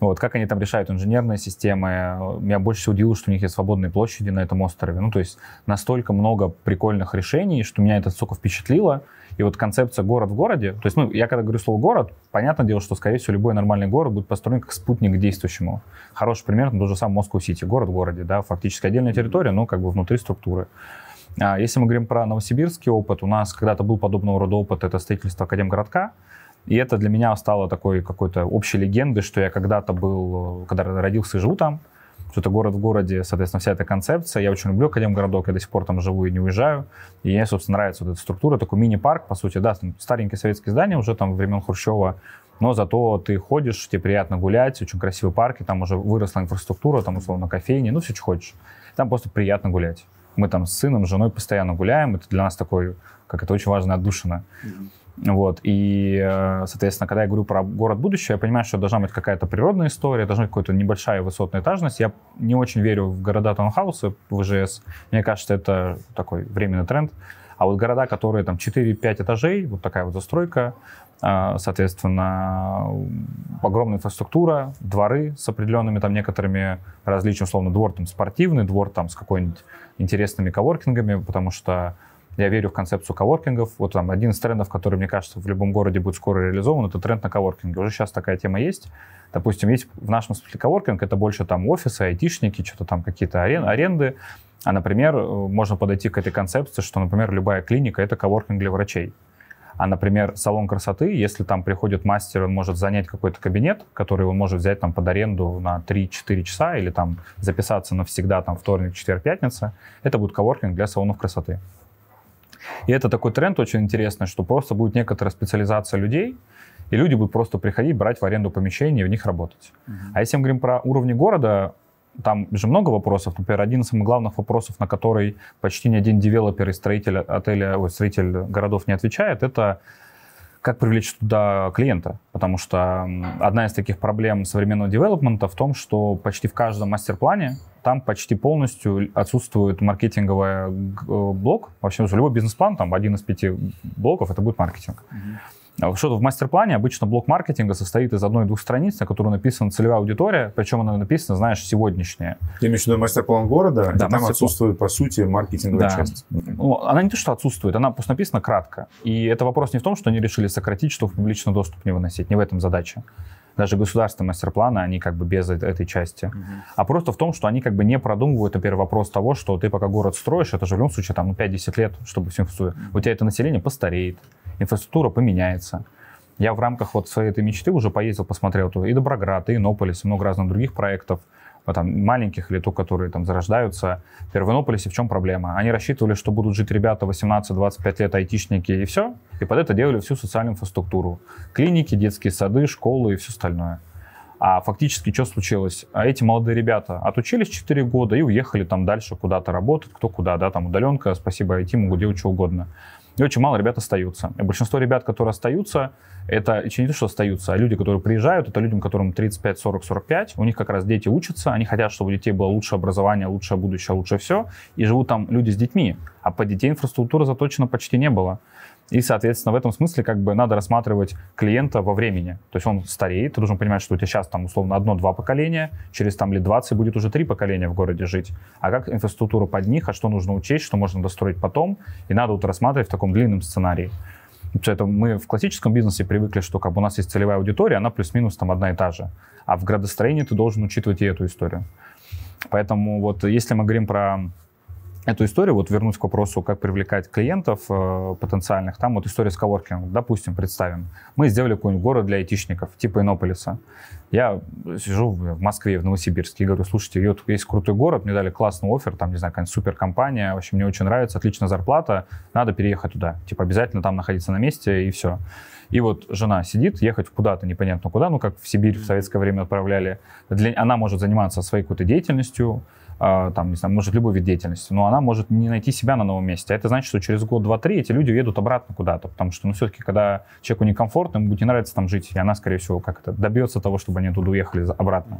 Вот, как они там решают инженерные системы. Меня больше всего удивило, что у них есть свободные площади на этом острове. Ну, то есть настолько много прикольных решений, что меня это, сука, впечатлило. И вот концепция город в городе, то есть, ну, я когда говорю слово город, понятное дело, что, скорее всего, любой нормальный город будет построен как спутник к действующему. Хороший пример, ну, тот же самый Москва-Сити, город в городе, да, фактически отдельная территория, но как бы внутри структуры. А если мы говорим про новосибирский опыт, у нас когда-то был подобного рода опыт, это строительство Академгородка, и это для меня стало такой какой-то общей легендой, что я когда-то был, э, когда родился и живу там, что-то город в городе, соответственно, вся эта концепция. Я очень люблю Академгородок, я до сих пор там живу и не уезжаю. И мне, собственно, нравится вот эта структура, такой мини-парк, по сути, да, старенькие советские здания уже там времен Хрущева, но зато ты ходишь, тебе приятно гулять, очень красивые парки, там уже выросла инфраструктура, там, условно, кофейни, ну, все, что хочешь. Там просто приятно гулять. Мы там с сыном, с женой постоянно гуляем, это для нас такой, как это очень важно, отдушина. Mm-hmm. Вот, и, э, соответственно, когда я говорю про город будущего, я понимаю, что должна быть какая-то природная история, должна быть какая-то небольшая высотная этажность. Я не очень верю в города таунхаусы в ВЖС. Мне кажется, это такой временный тренд. А вот города, которые там 4-5 этажей, вот такая вот застройка, э, соответственно, огромная инфраструктура, дворы с определенными там некоторыми различиями, условно, двор там спортивный, двор там с какой-нибудь интересными коворкингами, потому что я верю в концепцию коворкингов. Вот там один из трендов, который, мне кажется, в любом городе будет скоро реализован, это тренд на коворкинге. Уже сейчас такая тема есть. Допустим, есть в нашем смысле коворкинг, это больше там офисы, айтишники, что-то там какие-то арен, аренды. А, например, можно подойти к этой концепции, что, например, любая клиника — это коворкинг для врачей. А, например, салон красоты, если там приходит мастер, он может занять какой-то кабинет, который он может взять там под аренду на 3-4 часа или там записаться навсегда там вторник, четверг, пятница. Это будет коворкинг для салонов красоты. И это такой тренд очень интересный, что просто будет некоторая специализация людей, и люди будут просто приходить, брать в аренду помещения и в них работать. Uh-huh. А если мы говорим про уровни города, там же много вопросов. Например, один из самых главных вопросов, на который почти ни один девелопер и строитель отеля, ой, строитель городов не отвечает, это как привлечь туда клиента. Потому что одна из таких проблем современного девелопмента в том, что почти в каждом мастер-плане там почти полностью отсутствует маркетинговый э, блок. Вообще, любой бизнес-план, там один из пяти блоков, это будет маркетинг. Mm-hmm. Что-то в мастер-плане обычно блок маркетинга состоит из одной-двух страниц, на которой написана целевая аудитория, причем она написана, знаешь, сегодняшняя. Я имею в виду мастер-план города, да, там отсутствует, по сути, маркетинговая да. часть. Ну, она не то, что отсутствует, она просто написана кратко. И это вопрос не в том, что они решили сократить, чтобы в публичный доступ не выносить, не в этом задача даже государственные мастер-планы, они как бы без этой части. Угу. А просто в том, что они как бы не продумывают, например, вопрос того, что ты пока город строишь, это же в любом случае там ну, 5-10 лет, чтобы всем угу. У тебя это население постареет, инфраструктура поменяется. Я в рамках вот своей этой мечты уже поездил, посмотрел тут и Доброград, и Иннополис, и много разных других проектов. А там, маленьких или ту, которые там зарождаются. В Первонополисе в чем проблема? Они рассчитывали, что будут жить ребята 18-25 лет, айтишники и все, и под это делали всю социальную инфраструктуру. Клиники, детские сады, школы и все остальное. А фактически что случилось? А эти молодые ребята отучились 4 года и уехали там дальше куда-то работать, кто куда, да, там удаленка, спасибо IT, могут делать что угодно. И очень мало ребят остаются. И большинство ребят, которые остаются, это еще не то, что остаются, а люди, которые приезжают, это людям, которым 35, 40, 45, у них как раз дети учатся, они хотят, чтобы у детей было лучшее образование, лучшее будущее, лучше все, и живут там люди с детьми, а по детей инфраструктура заточена почти не было. И, соответственно, в этом смысле как бы надо рассматривать клиента во времени. То есть он стареет, ты должен понимать, что у тебя сейчас там условно одно-два поколения, через там лет 20 будет уже три поколения в городе жить. А как инфраструктура под них, а что нужно учесть, что можно достроить потом, и надо вот рассматривать в таком длинном сценарии это мы в классическом бизнесе привыкли, что как бы у нас есть целевая аудитория, она плюс-минус там одна и та же. А в градостроении ты должен учитывать и эту историю. Поэтому вот если мы говорим про эту историю, вот вернуть к вопросу, как привлекать клиентов э, потенциальных, там вот история с коворкингом, допустим, представим. Мы сделали какой-нибудь город для айтишников, типа Иннополиса. Я сижу в Москве, в Новосибирске, и говорю, слушайте, вот есть крутой город, мне дали классный офер, там, не знаю, какая-нибудь суперкомпания, в общем, мне очень нравится, отличная зарплата, надо переехать туда. Типа обязательно там находиться на месте и все. И вот жена сидит, ехать куда-то, непонятно куда, ну, как в Сибирь в советское время отправляли. Для... Она может заниматься своей какой-то деятельностью, а, там, не знаю, может, любой вид деятельности, но она может не найти себя на новом месте. А это значит, что через год, два, три эти люди едут обратно куда-то, потому что, ну, все-таки, когда человеку некомфортно, ему будет не нравиться там жить, и она, скорее всего, как то добьется того, чтобы они туда уехали обратно.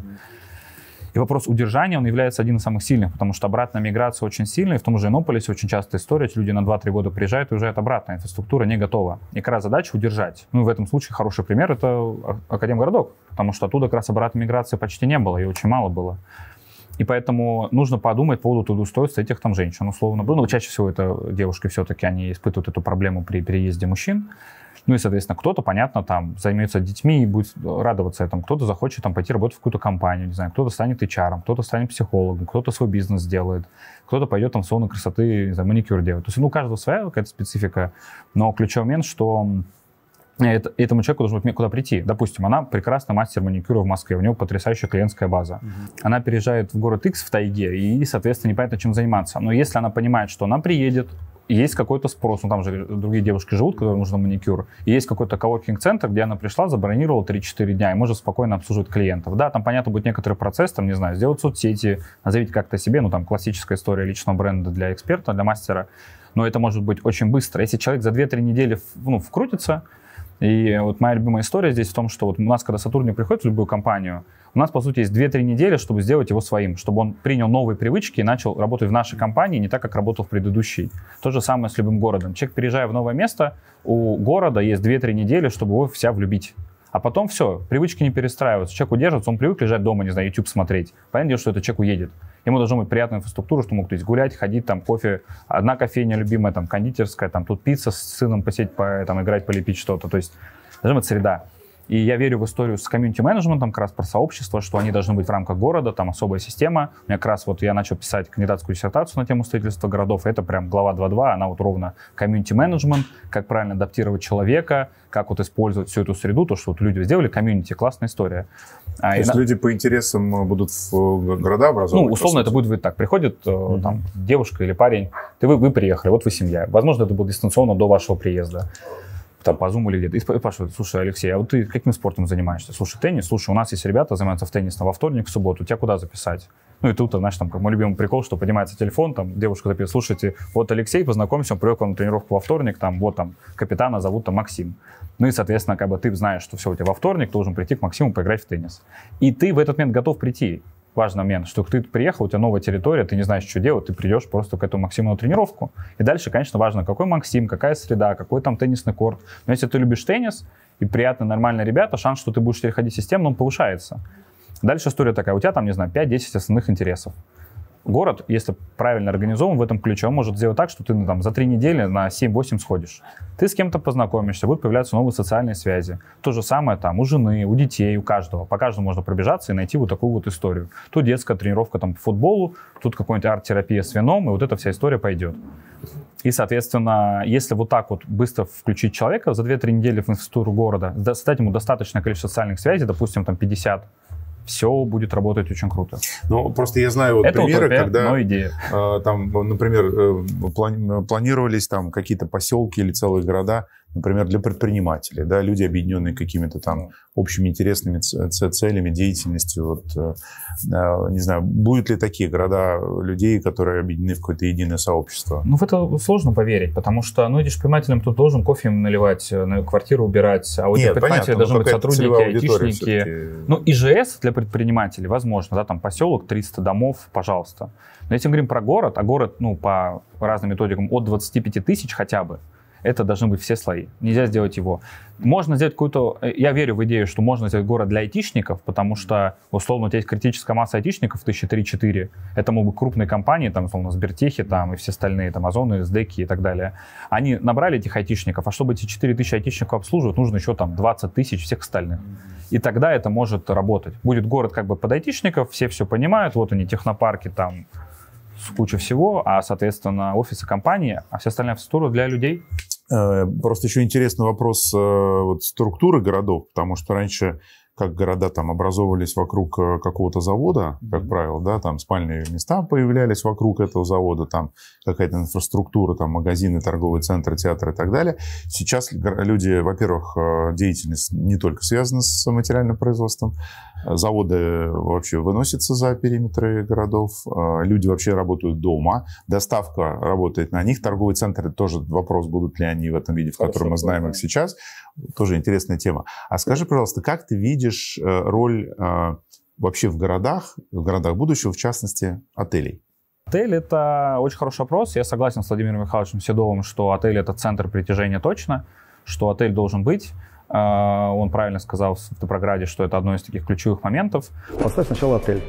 И вопрос удержания, он является одним из самых сильных, потому что обратная миграция очень сильная. И в том же Иннополисе очень часто история. эти Люди на 2-3 года приезжают и уезжают обратно. Инфраструктура не готова. И как раз задача удержать. Ну, в этом случае хороший пример — это а, Академгородок, потому что оттуда как раз обратной миграции почти не было и очень мало было. И поэтому нужно подумать по поводу трудоустройства этих там женщин, условно. Ну, чаще всего это девушки все-таки, они испытывают эту проблему при переезде мужчин. Ну и, соответственно, кто-то, понятно, там займется детьми и будет радоваться этому. Кто-то захочет там пойти работать в какую-то компанию, не знаю, кто-то станет HR, кто-то станет психологом, кто-то свой бизнес сделает, кто-то пойдет там в салоны красоты, не знаю, маникюр делать. То есть, ну, у каждого своя какая-то специфика, но ключевой момент, что Э, этому человеку нужно куда прийти. Допустим, она прекрасно мастер маникюра в Москве, у нее потрясающая клиентская база. Угу. uh Она переезжает в город X в тайге и, соответственно, непонятно, чем заниматься. Но если она понимает, что она приедет, есть какой-то спрос, ну там же другие девушки живут, которым нужен маникюр, и есть какой-то коворкинг-центр, где она пришла, забронировала 3-4 дня и может спокойно обслуживать клиентов. Да, там, понятно, будет некоторый процесс, там, не знаю, сделать соцсети, назовите как-то себе, ну там классическая история личного бренда для эксперта, для мастера, но это может быть очень быстро. Если человек за 2-3 недели ну, вкрутится, и вот моя любимая история здесь в том, что вот у нас, когда сотрудник приходит в любую компанию, у нас, по сути, есть 2-3 недели, чтобы сделать его своим, чтобы он принял новые привычки и начал работать в нашей компании не так, как работал в предыдущей. То же самое с любым городом. Человек, переезжая в новое место, у города есть 2-3 недели, чтобы его вся влюбить. А потом все, привычки не перестраиваются. Человек удерживается, он привык лежать дома, не знаю, YouTube смотреть. Понятно, что это человек уедет. Ему должна быть приятная инфраструктура, что мог то есть, гулять, ходить, там, кофе. Одна кофейня любимая, там, кондитерская, там, тут пицца с сыном посеть, по, там, играть, полепить что-то. То есть должна быть среда. И я верю в историю с комьюнити-менеджментом, как раз про сообщество, что они должны быть в рамках города, там особая система. У меня как раз вот я начал писать кандидатскую диссертацию на тему строительства городов. Это прям глава 2.2, она вот ровно комьюнити-менеджмент, как правильно адаптировать человека, как вот использовать всю эту среду, то, что вот люди сделали, комьюнити, классная история. А, то есть на... люди по интересам э, будут э, в города образовывать? Ну, условно это будет так. Приходит mm-hmm. там девушка или парень, ты вы, вы приехали, вот вы семья. Возможно, это было дистанционно до вашего приезда там по Zoom или где-то, и спрашивают, слушай, Алексей, а вот ты каким спортом занимаешься? Слушай, теннис, слушай, у нас есть ребята, занимаются в теннис там, во вторник, в субботу, тебя куда записать? Ну и тут, знаешь, там, как мой любимый прикол, что поднимается телефон, там, девушка записывает, слушайте, вот Алексей, познакомься, он привел на тренировку во вторник, там, вот там, капитана зовут там Максим. Ну и, соответственно, как бы ты знаешь, что все, у тебя во вторник должен прийти к Максиму поиграть в теннис. И ты в этот момент готов прийти важный момент, что ты приехал, у тебя новая территория, ты не знаешь, что делать, ты придешь просто к этому Максиму на тренировку. И дальше, конечно, важно, какой Максим, какая среда, какой там теннисный корт. Но если ты любишь теннис и приятные, нормальные ребята, шанс, что ты будешь переходить систему, он повышается. Дальше история такая, у тебя там, не знаю, 5-10 основных интересов город, если правильно организован, в этом ключе он может сделать так, что ты ну, там, за три недели на 7-8 сходишь. Ты с кем-то познакомишься, будут появляться новые социальные связи. То же самое там у жены, у детей, у каждого. По каждому можно пробежаться и найти вот такую вот историю. Тут детская тренировка там, по футболу, тут какой-нибудь арт-терапия с вином, и вот эта вся история пойдет. И, соответственно, если вот так вот быстро включить человека за 2-3 недели в инфраструктуру города, создать ему достаточное количество социальных связей, допустим, там 50, все будет работать очень круто. Ну, просто я знаю вот Это примеры, утопия, когда но идея. Э, там, например, э, плани планировались там какие-то поселки или целые города например, для предпринимателей, да, люди, объединенные какими-то там общими интересными целями, деятельностью, вот, э, э, не знаю, будут ли такие города людей, которые объединены в какое-то единое сообщество? Ну, в это сложно поверить, потому что, ну, предпринимателям тут должен кофе им наливать, э, на квартиру убирать, а у Нет, предпринимателя должны быть сотрудники, айтишники. Ну, ИЖС для предпринимателей, возможно, да, там поселок, 300 домов, пожалуйста. Но если мы говорим про город, а город, ну, по разным методикам, от 25 тысяч хотя бы, это должны быть все слои. Нельзя сделать его. Можно сделать какую-то... Э, я верю в идею, что можно сделать город для айтишников, потому что, условно, у тебя есть критическая масса айтишников, тысячи три-четыре. Это могут быть крупные компании, там, условно, Сбертехи, там, и все остальные, там, Озоны, СДЭКи и так далее. Они набрали этих айтишников, а чтобы эти 4000 айтишников обслуживать, нужно еще, там, 20 тысяч всех остальных. И тогда это может работать. Будет город как бы под айтишников, все все понимают, вот они, технопарки, там, куча всего, а, соответственно, офисы компании, а все остальная инфраструктура для людей. Э, просто еще интересный вопрос э, вот, структуры городов, потому что раньше как города там образовывались вокруг э, какого-то завода, как правило, да, там спальные места появлялись вокруг этого завода, там какая-то инфраструктура, там магазины, торговые центры, театры и так далее. Сейчас люди, во-первых, деятельность не только связана с материальным производством, Заводы вообще выносятся за периметры городов. А, люди вообще работают дома. Доставка работает на них. Торговые центры тоже вопрос, будут ли они в этом виде, в Хорошо, котором мы знаем да. их сейчас. Тоже интересная тема. А скажи, пожалуйста, как ты видишь э, роль э, вообще в городах, в городах будущего, в частности, отелей? Отель – это очень хороший вопрос. Я согласен с Владимиром Михайловичем Седовым, что отель – это центр притяжения точно, что отель должен быть. А, он правильно сказал в Автопрограде, что это одно из таких ключевых моментов. Поставь сначала отель.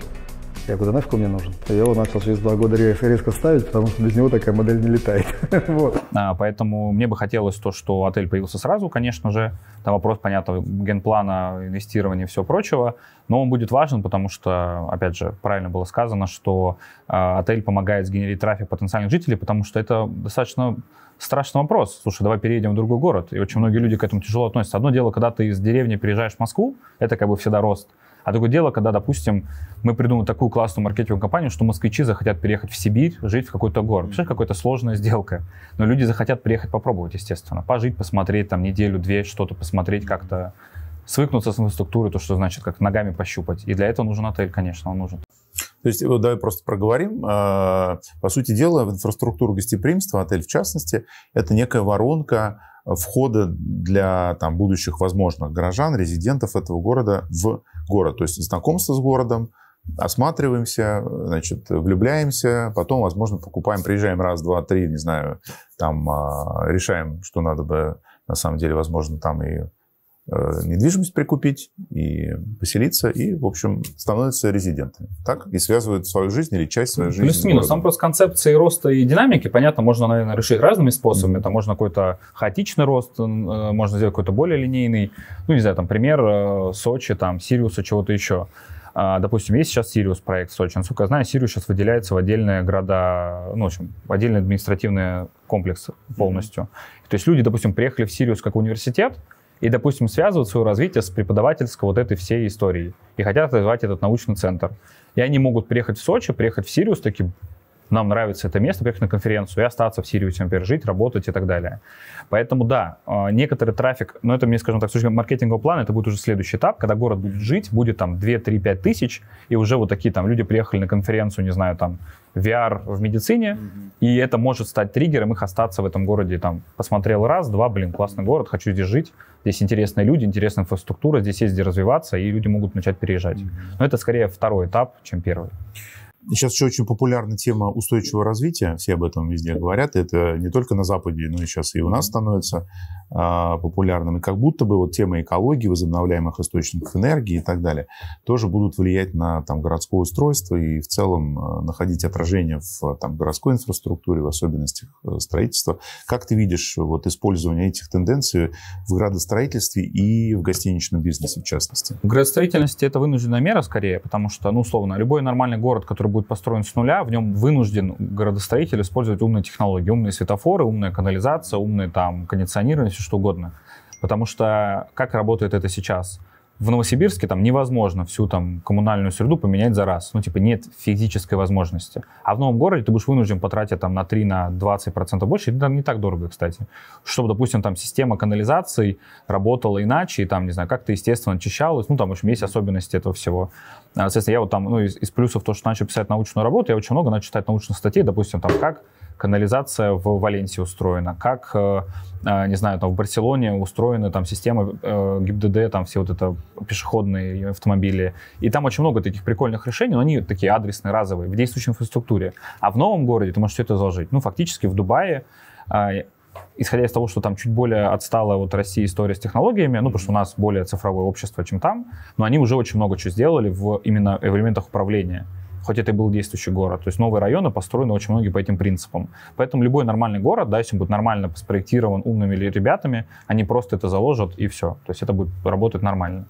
Я говорю, да нафиг он мне нужен? Я его начал через два года резко, ставить, потому что без него такая модель не летает. <laughs> вот. а, поэтому мне бы хотелось то, что отель появился сразу, конечно же. Там вопрос, понятно, генплана, инвестирования и всего прочего. Но он будет важен, потому что, опять же, правильно было сказано, что э, отель помогает сгенерить трафик потенциальных жителей, потому что это достаточно страшный вопрос. Слушай, давай переедем в другой город. И очень многие люди к этому тяжело относятся. Одно дело, когда ты из деревни переезжаешь в Москву, это как бы всегда рост. А другое дело, когда, допустим, мы придумали такую классную маркетинговую компанию, что москвичи захотят переехать в Сибирь, жить в какой-то город. Представляешь, какая-то сложная сделка. Но люди захотят приехать попробовать, естественно. Пожить, посмотреть там неделю-две, что-то посмотреть как-то свыкнуться с инфраструктурой, то, что значит как ногами пощупать. И для этого нужен отель, конечно, он нужен. То есть, вот давай просто проговорим. Э, по сути дела, инфраструктура гостеприимства, отель в частности, это некая воронка входа для там, будущих возможных горожан, резидентов этого города в город. То есть знакомство с городом, осматриваемся, значит, влюбляемся, потом, возможно, покупаем, приезжаем раз, два, три, не знаю, там э, решаем, что надо бы на самом деле, возможно, там и Э, недвижимость прикупить и поселиться, и, в общем, становятся резидентами. Так? И связывают свою жизнь или часть своей жизни. Плюс-минус. Сам просто концепции роста и динамики, понятно, можно, наверное, решить разными способами. Mm-hmm. Это можно какой-то хаотичный рост, э, можно сделать какой-то более линейный. Ну, не знаю, там, пример э, Сочи, там, Сириуса, чего-то еще. А, допустим, есть сейчас Сириус проект в Сочи. Насколько я знаю, Сириус сейчас выделяется в отдельные города, ну, в общем, в отдельный административный комплекс полностью. Mm-hmm. То есть люди, допустим, приехали в Сириус как университет, и, допустим, связывают свое развитие с преподавательской вот этой всей историей и хотят развивать этот научный центр. И они могут приехать в Сочи, приехать в Сириус, такие, нам нравится это место, поехать на конференцию и остаться в Сириусе, например, жить, работать и так далее. Поэтому да, а, некоторый трафик, но это мне, скажем так, с точки маркетингового плана, это будет уже следующий этап, когда город будет жить, будет там 2-3-5 тысяч, и уже вот такие там люди приехали на конференцию, не знаю, там VR в медицине, mm-hmm. и это может стать триггером их остаться в этом городе. Там посмотрел раз, два, блин, классный город, хочу здесь жить, здесь интересные люди, интересная инфраструктура, здесь есть где развиваться, и люди могут начать переезжать. Mm-hmm. Но это скорее второй этап, чем первый. Сейчас еще очень популярна тема устойчивого развития, все об этом везде говорят, это не только на Западе, но и сейчас и у нас становится а, популярным. И как будто бы вот тема экологии, возобновляемых источников энергии и так далее тоже будут влиять на там, городское устройство и в целом а, находить отражение в там, городской инфраструктуре, в особенностях э, строительства. Как ты видишь вот, использование этих тенденций в градостроительстве и в гостиничном бизнесе в частности? В градостроительности это вынужденная мера скорее, потому что, ну, условно, любой нормальный город, который будет построен с нуля, в нем вынужден городостроитель использовать умные технологии, умные светофоры, умная канализация, умные там кондиционирование, все что угодно. Потому что как работает это сейчас? В Новосибирске там невозможно всю там коммунальную среду поменять за раз. Ну, типа, нет физической возможности. А в новом городе ты будешь вынужден потратить там на 3-20% на больше. Это там не так дорого, кстати. Чтобы, допустим, там система канализации работала иначе, и там, не знаю, как-то естественно очищалась. Ну, там, в общем, есть особенности этого всего. А, соответственно, я вот там, ну, из, из плюсов то, что начал писать научную работу, я очень много начал читать научных статей, допустим, там, как канализация в Валенсии устроена, как, э, э, не знаю, там в Барселоне устроены там системы э, ГИБДД, там все вот это пешеходные автомобили. И там очень много таких прикольных решений, но они такие адресные, разовые, в действующей инфраструктуре. А в новом городе ты можешь все это заложить. Ну, фактически в Дубае а, исходя из того, что там чуть более отстала вот Россия история с технологиями, ну, потому что у нас более цифровое общество, чем там, но они уже очень много чего сделали в, именно элементах управления хоть это и был действующий город. То есть новые районы построены очень многие по этим принципам. Поэтому любой нормальный город, да, если он будет нормально спроектирован умными ребятами, они просто это заложат и все. То есть это будет работать нормально.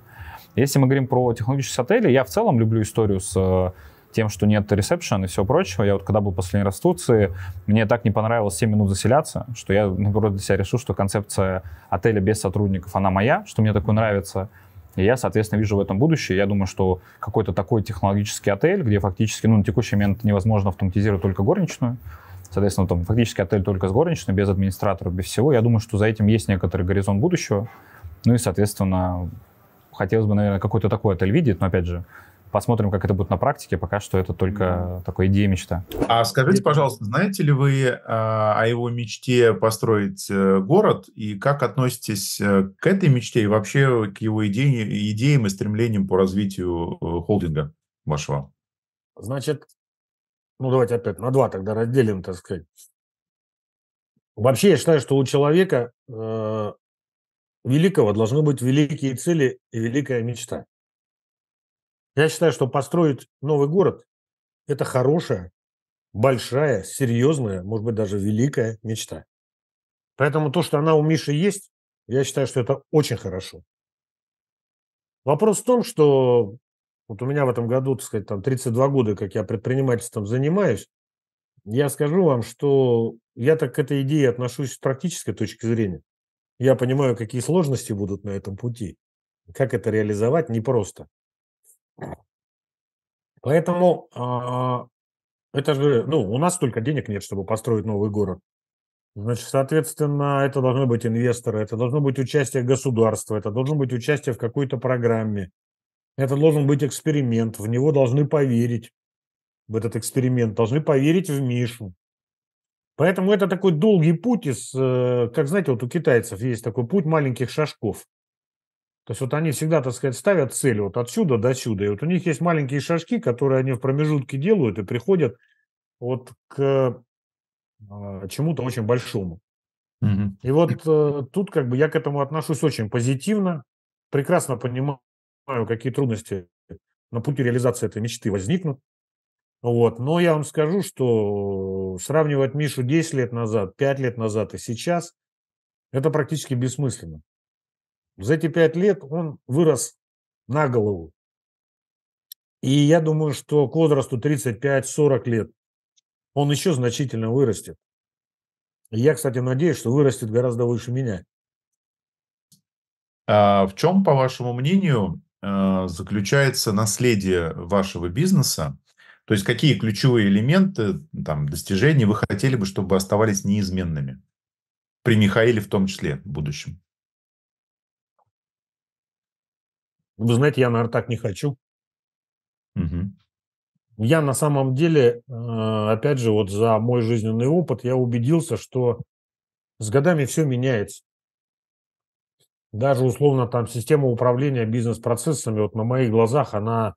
Если мы говорим про технологические отели, я в целом люблю историю с э, тем, что нет ресепшн и всего прочего. Я вот когда был последний раз в Турции, мне так не понравилось 7 минут заселяться, что я, наоборот, ну, для себя решил, что концепция отеля без сотрудников, она моя, что мне такое нравится. И я, соответственно, вижу в этом будущее. Я думаю, что какой-то такой технологический отель, где фактически, ну, на текущий момент невозможно автоматизировать только горничную, соответственно, там фактически отель только с горничной, без администратора, без всего. Я думаю, что за этим есть некоторый горизонт будущего. Ну и, соответственно, хотелось бы, наверное, какой-то такой отель видеть, но, опять же, Посмотрим, как это будет на практике. Пока что это только такая идея мечта. А скажите, пожалуйста, знаете ли вы а, о его мечте построить э, город и как относитесь э, к этой мечте и вообще к его идее, идеям и стремлениям по развитию э, холдинга вашего? Значит, ну давайте опять на два тогда разделим, так сказать. Вообще я считаю, что у человека э, великого должны быть великие цели и великая мечта. Я считаю, что построить новый город – это хорошая, большая, серьезная, может быть, даже великая мечта. Поэтому то, что она у Миши есть, я считаю, что это очень хорошо. Вопрос в том, что вот у меня в этом году, так сказать, там 32 года, как я предпринимательством занимаюсь, я скажу вам, что я так к этой идее отношусь с практической точки зрения. Я понимаю, какие сложности будут на этом пути, как это реализовать непросто. Поэтому а, это же, ну, у нас столько денег нет, чтобы построить новый город. Значит, соответственно, это должны быть инвесторы, это должно быть участие государства, это должно быть участие в какой-то программе, это должен быть эксперимент, в него должны поверить, в этот эксперимент, должны поверить в Мишу. Поэтому это такой долгий путь из, э, как знаете, вот у китайцев есть такой путь маленьких шажков. То есть вот они всегда, так сказать, ставят цели вот отсюда до сюда. И вот у них есть маленькие шажки, которые они в промежутке делают и приходят вот к а, чему-то очень большому. Mm-hmm. И вот э, тут как бы я к этому отношусь очень позитивно, прекрасно понимаю, какие трудности на пути реализации этой мечты возникнут. Вот. Но я вам скажу, что сравнивать Мишу 10 лет назад, 5 лет назад и сейчас, это практически бессмысленно. За эти пять лет он вырос на голову. И я думаю, что к возрасту 35-40 лет он еще значительно вырастет. я, кстати, надеюсь, что вырастет гораздо выше меня. А в чем, по вашему мнению, э, заключается наследие вашего бизнеса? То есть какие ключевые элементы, там, достижения вы хотели бы, чтобы оставались неизменными? При Михаиле в том числе в будущем. Вы знаете, я, наверное, так не хочу. Угу. Я на самом деле, э, опять же, вот за мой жизненный опыт, я убедился, что с годами все меняется. Даже условно там система управления бизнес-процессами, вот на моих глазах она,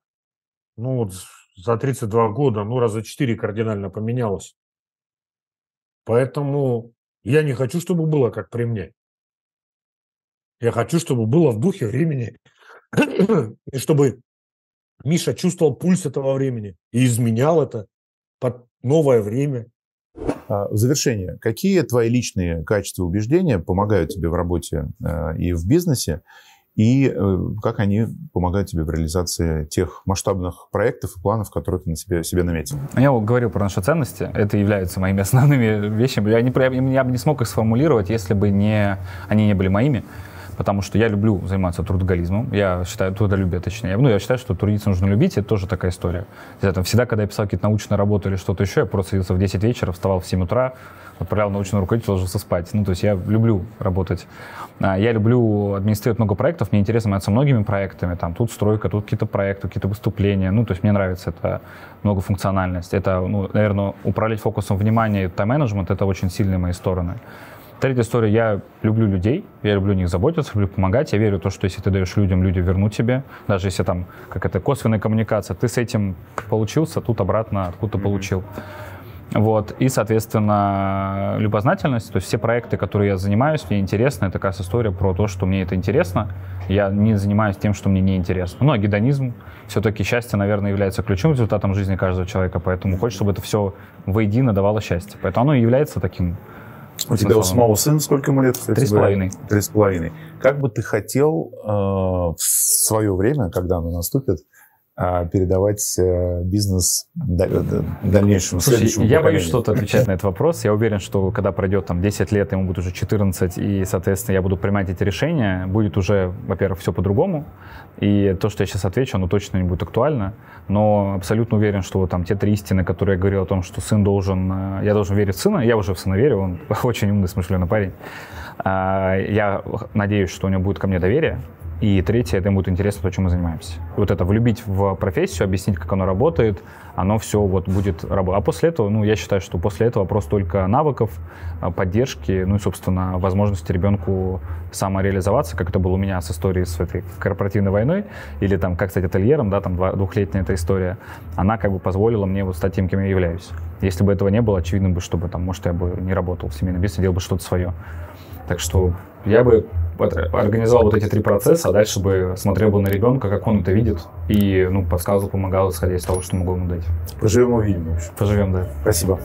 ну вот за 32 года, ну раза 4 кардинально поменялась. Поэтому я не хочу, чтобы было как при мне. Я хочу, чтобы было в духе времени и чтобы Миша чувствовал пульс этого времени и изменял это под новое время. А, в завершение, какие твои личные качества и убеждения помогают тебе в работе а, и в бизнесе, и э, как они помогают тебе в реализации тех масштабных проектов и планов, которые ты на себе, себе наметил? Ну, я говорил про наши ценности. Это являются моими <laughs> основными вещами. Я, не, я, бы не смог их сформулировать, если бы не, они не были моими потому что я люблю заниматься трудоголизмом, я считаю, трудолюбие точнее. Ну, я считаю, что трудиться нужно любить, это тоже такая история. Я, там, всегда, когда я писал какие-то научные работы или что-то еще, я просто садился в 10 вечера, вставал в 7 утра, отправлял научную руководителя, ложился спать. Ну, то есть я люблю работать. А, я люблю администрировать много проектов, мне интересно заниматься многими проектами. Там тут стройка, тут какие-то проекты, какие-то выступления. Ну, то есть мне нравится эта многофункциональность. Это, ну, наверное, управлять фокусом внимания и тайм-менеджмент — это очень сильные мои стороны. Третья история. Я люблю людей, я люблю о них заботиться, люблю помогать. Я верю в то, что если ты даешь людям, люди вернут тебе. Даже если там какая-то косвенная коммуникация, ты с этим получился, тут обратно откуда mm-hmm. получил. Вот. И, соответственно, любознательность, то есть все проекты, которые я занимаюсь, мне интересно, это как раз история про то, что мне это интересно. Я не занимаюсь тем, что мне не интересно. Ну, а гедонизм, все-таки счастье, наверное, является ключевым результатом жизни каждого человека, поэтому хочется, чтобы это все воедино давало счастье. Поэтому оно и является таким у тебя у самого сына сколько ему лет? Три с половиной. Три с половиной. Как бы ты хотел э, в свое время, когда оно наступит, а, передавать э, бизнес э, дальнейшему Слушай, следующему Я поколению. боюсь что-то отвечать на этот вопрос. Я уверен, что когда пройдет там 10 лет, ему будет уже 14, и, соответственно, я буду принимать эти решения, будет уже, во-первых, все по-другому, и то, что я сейчас отвечу, оно точно не будет актуально, но абсолютно уверен, что там те три истины, которые я говорил о том, что сын должен, э, я должен верить в сына, я уже в сына верю, он <laughs> очень умный, смышленый парень. А, я надеюсь, что у него будет ко мне доверие, и третье, это ему будет интересно, то, чем мы занимаемся. Вот это влюбить в профессию, объяснить, как оно работает, оно все вот будет работать. А после этого, ну, я считаю, что после этого вопрос только навыков, а, поддержки, ну и, собственно, возможности ребенку самореализоваться, как это было у меня с историей с этой корпоративной войной, или там, как стать ательером, да, там двухлетняя эта история, она как бы позволила мне вот стать тем, кем я являюсь. Если бы этого не было, очевидно бы, чтобы там, может, я бы не работал в семейном бизнесе, делал бы что-то свое. Так что я бы Э, организовал вот эти три процесса, а дальше бы смотрел бы на ребенка, как он это видит, и ну, подсказывал, помогал, исходя из того, что могу ему дать. Поживем, увидим. Поживем, да. Спасибо.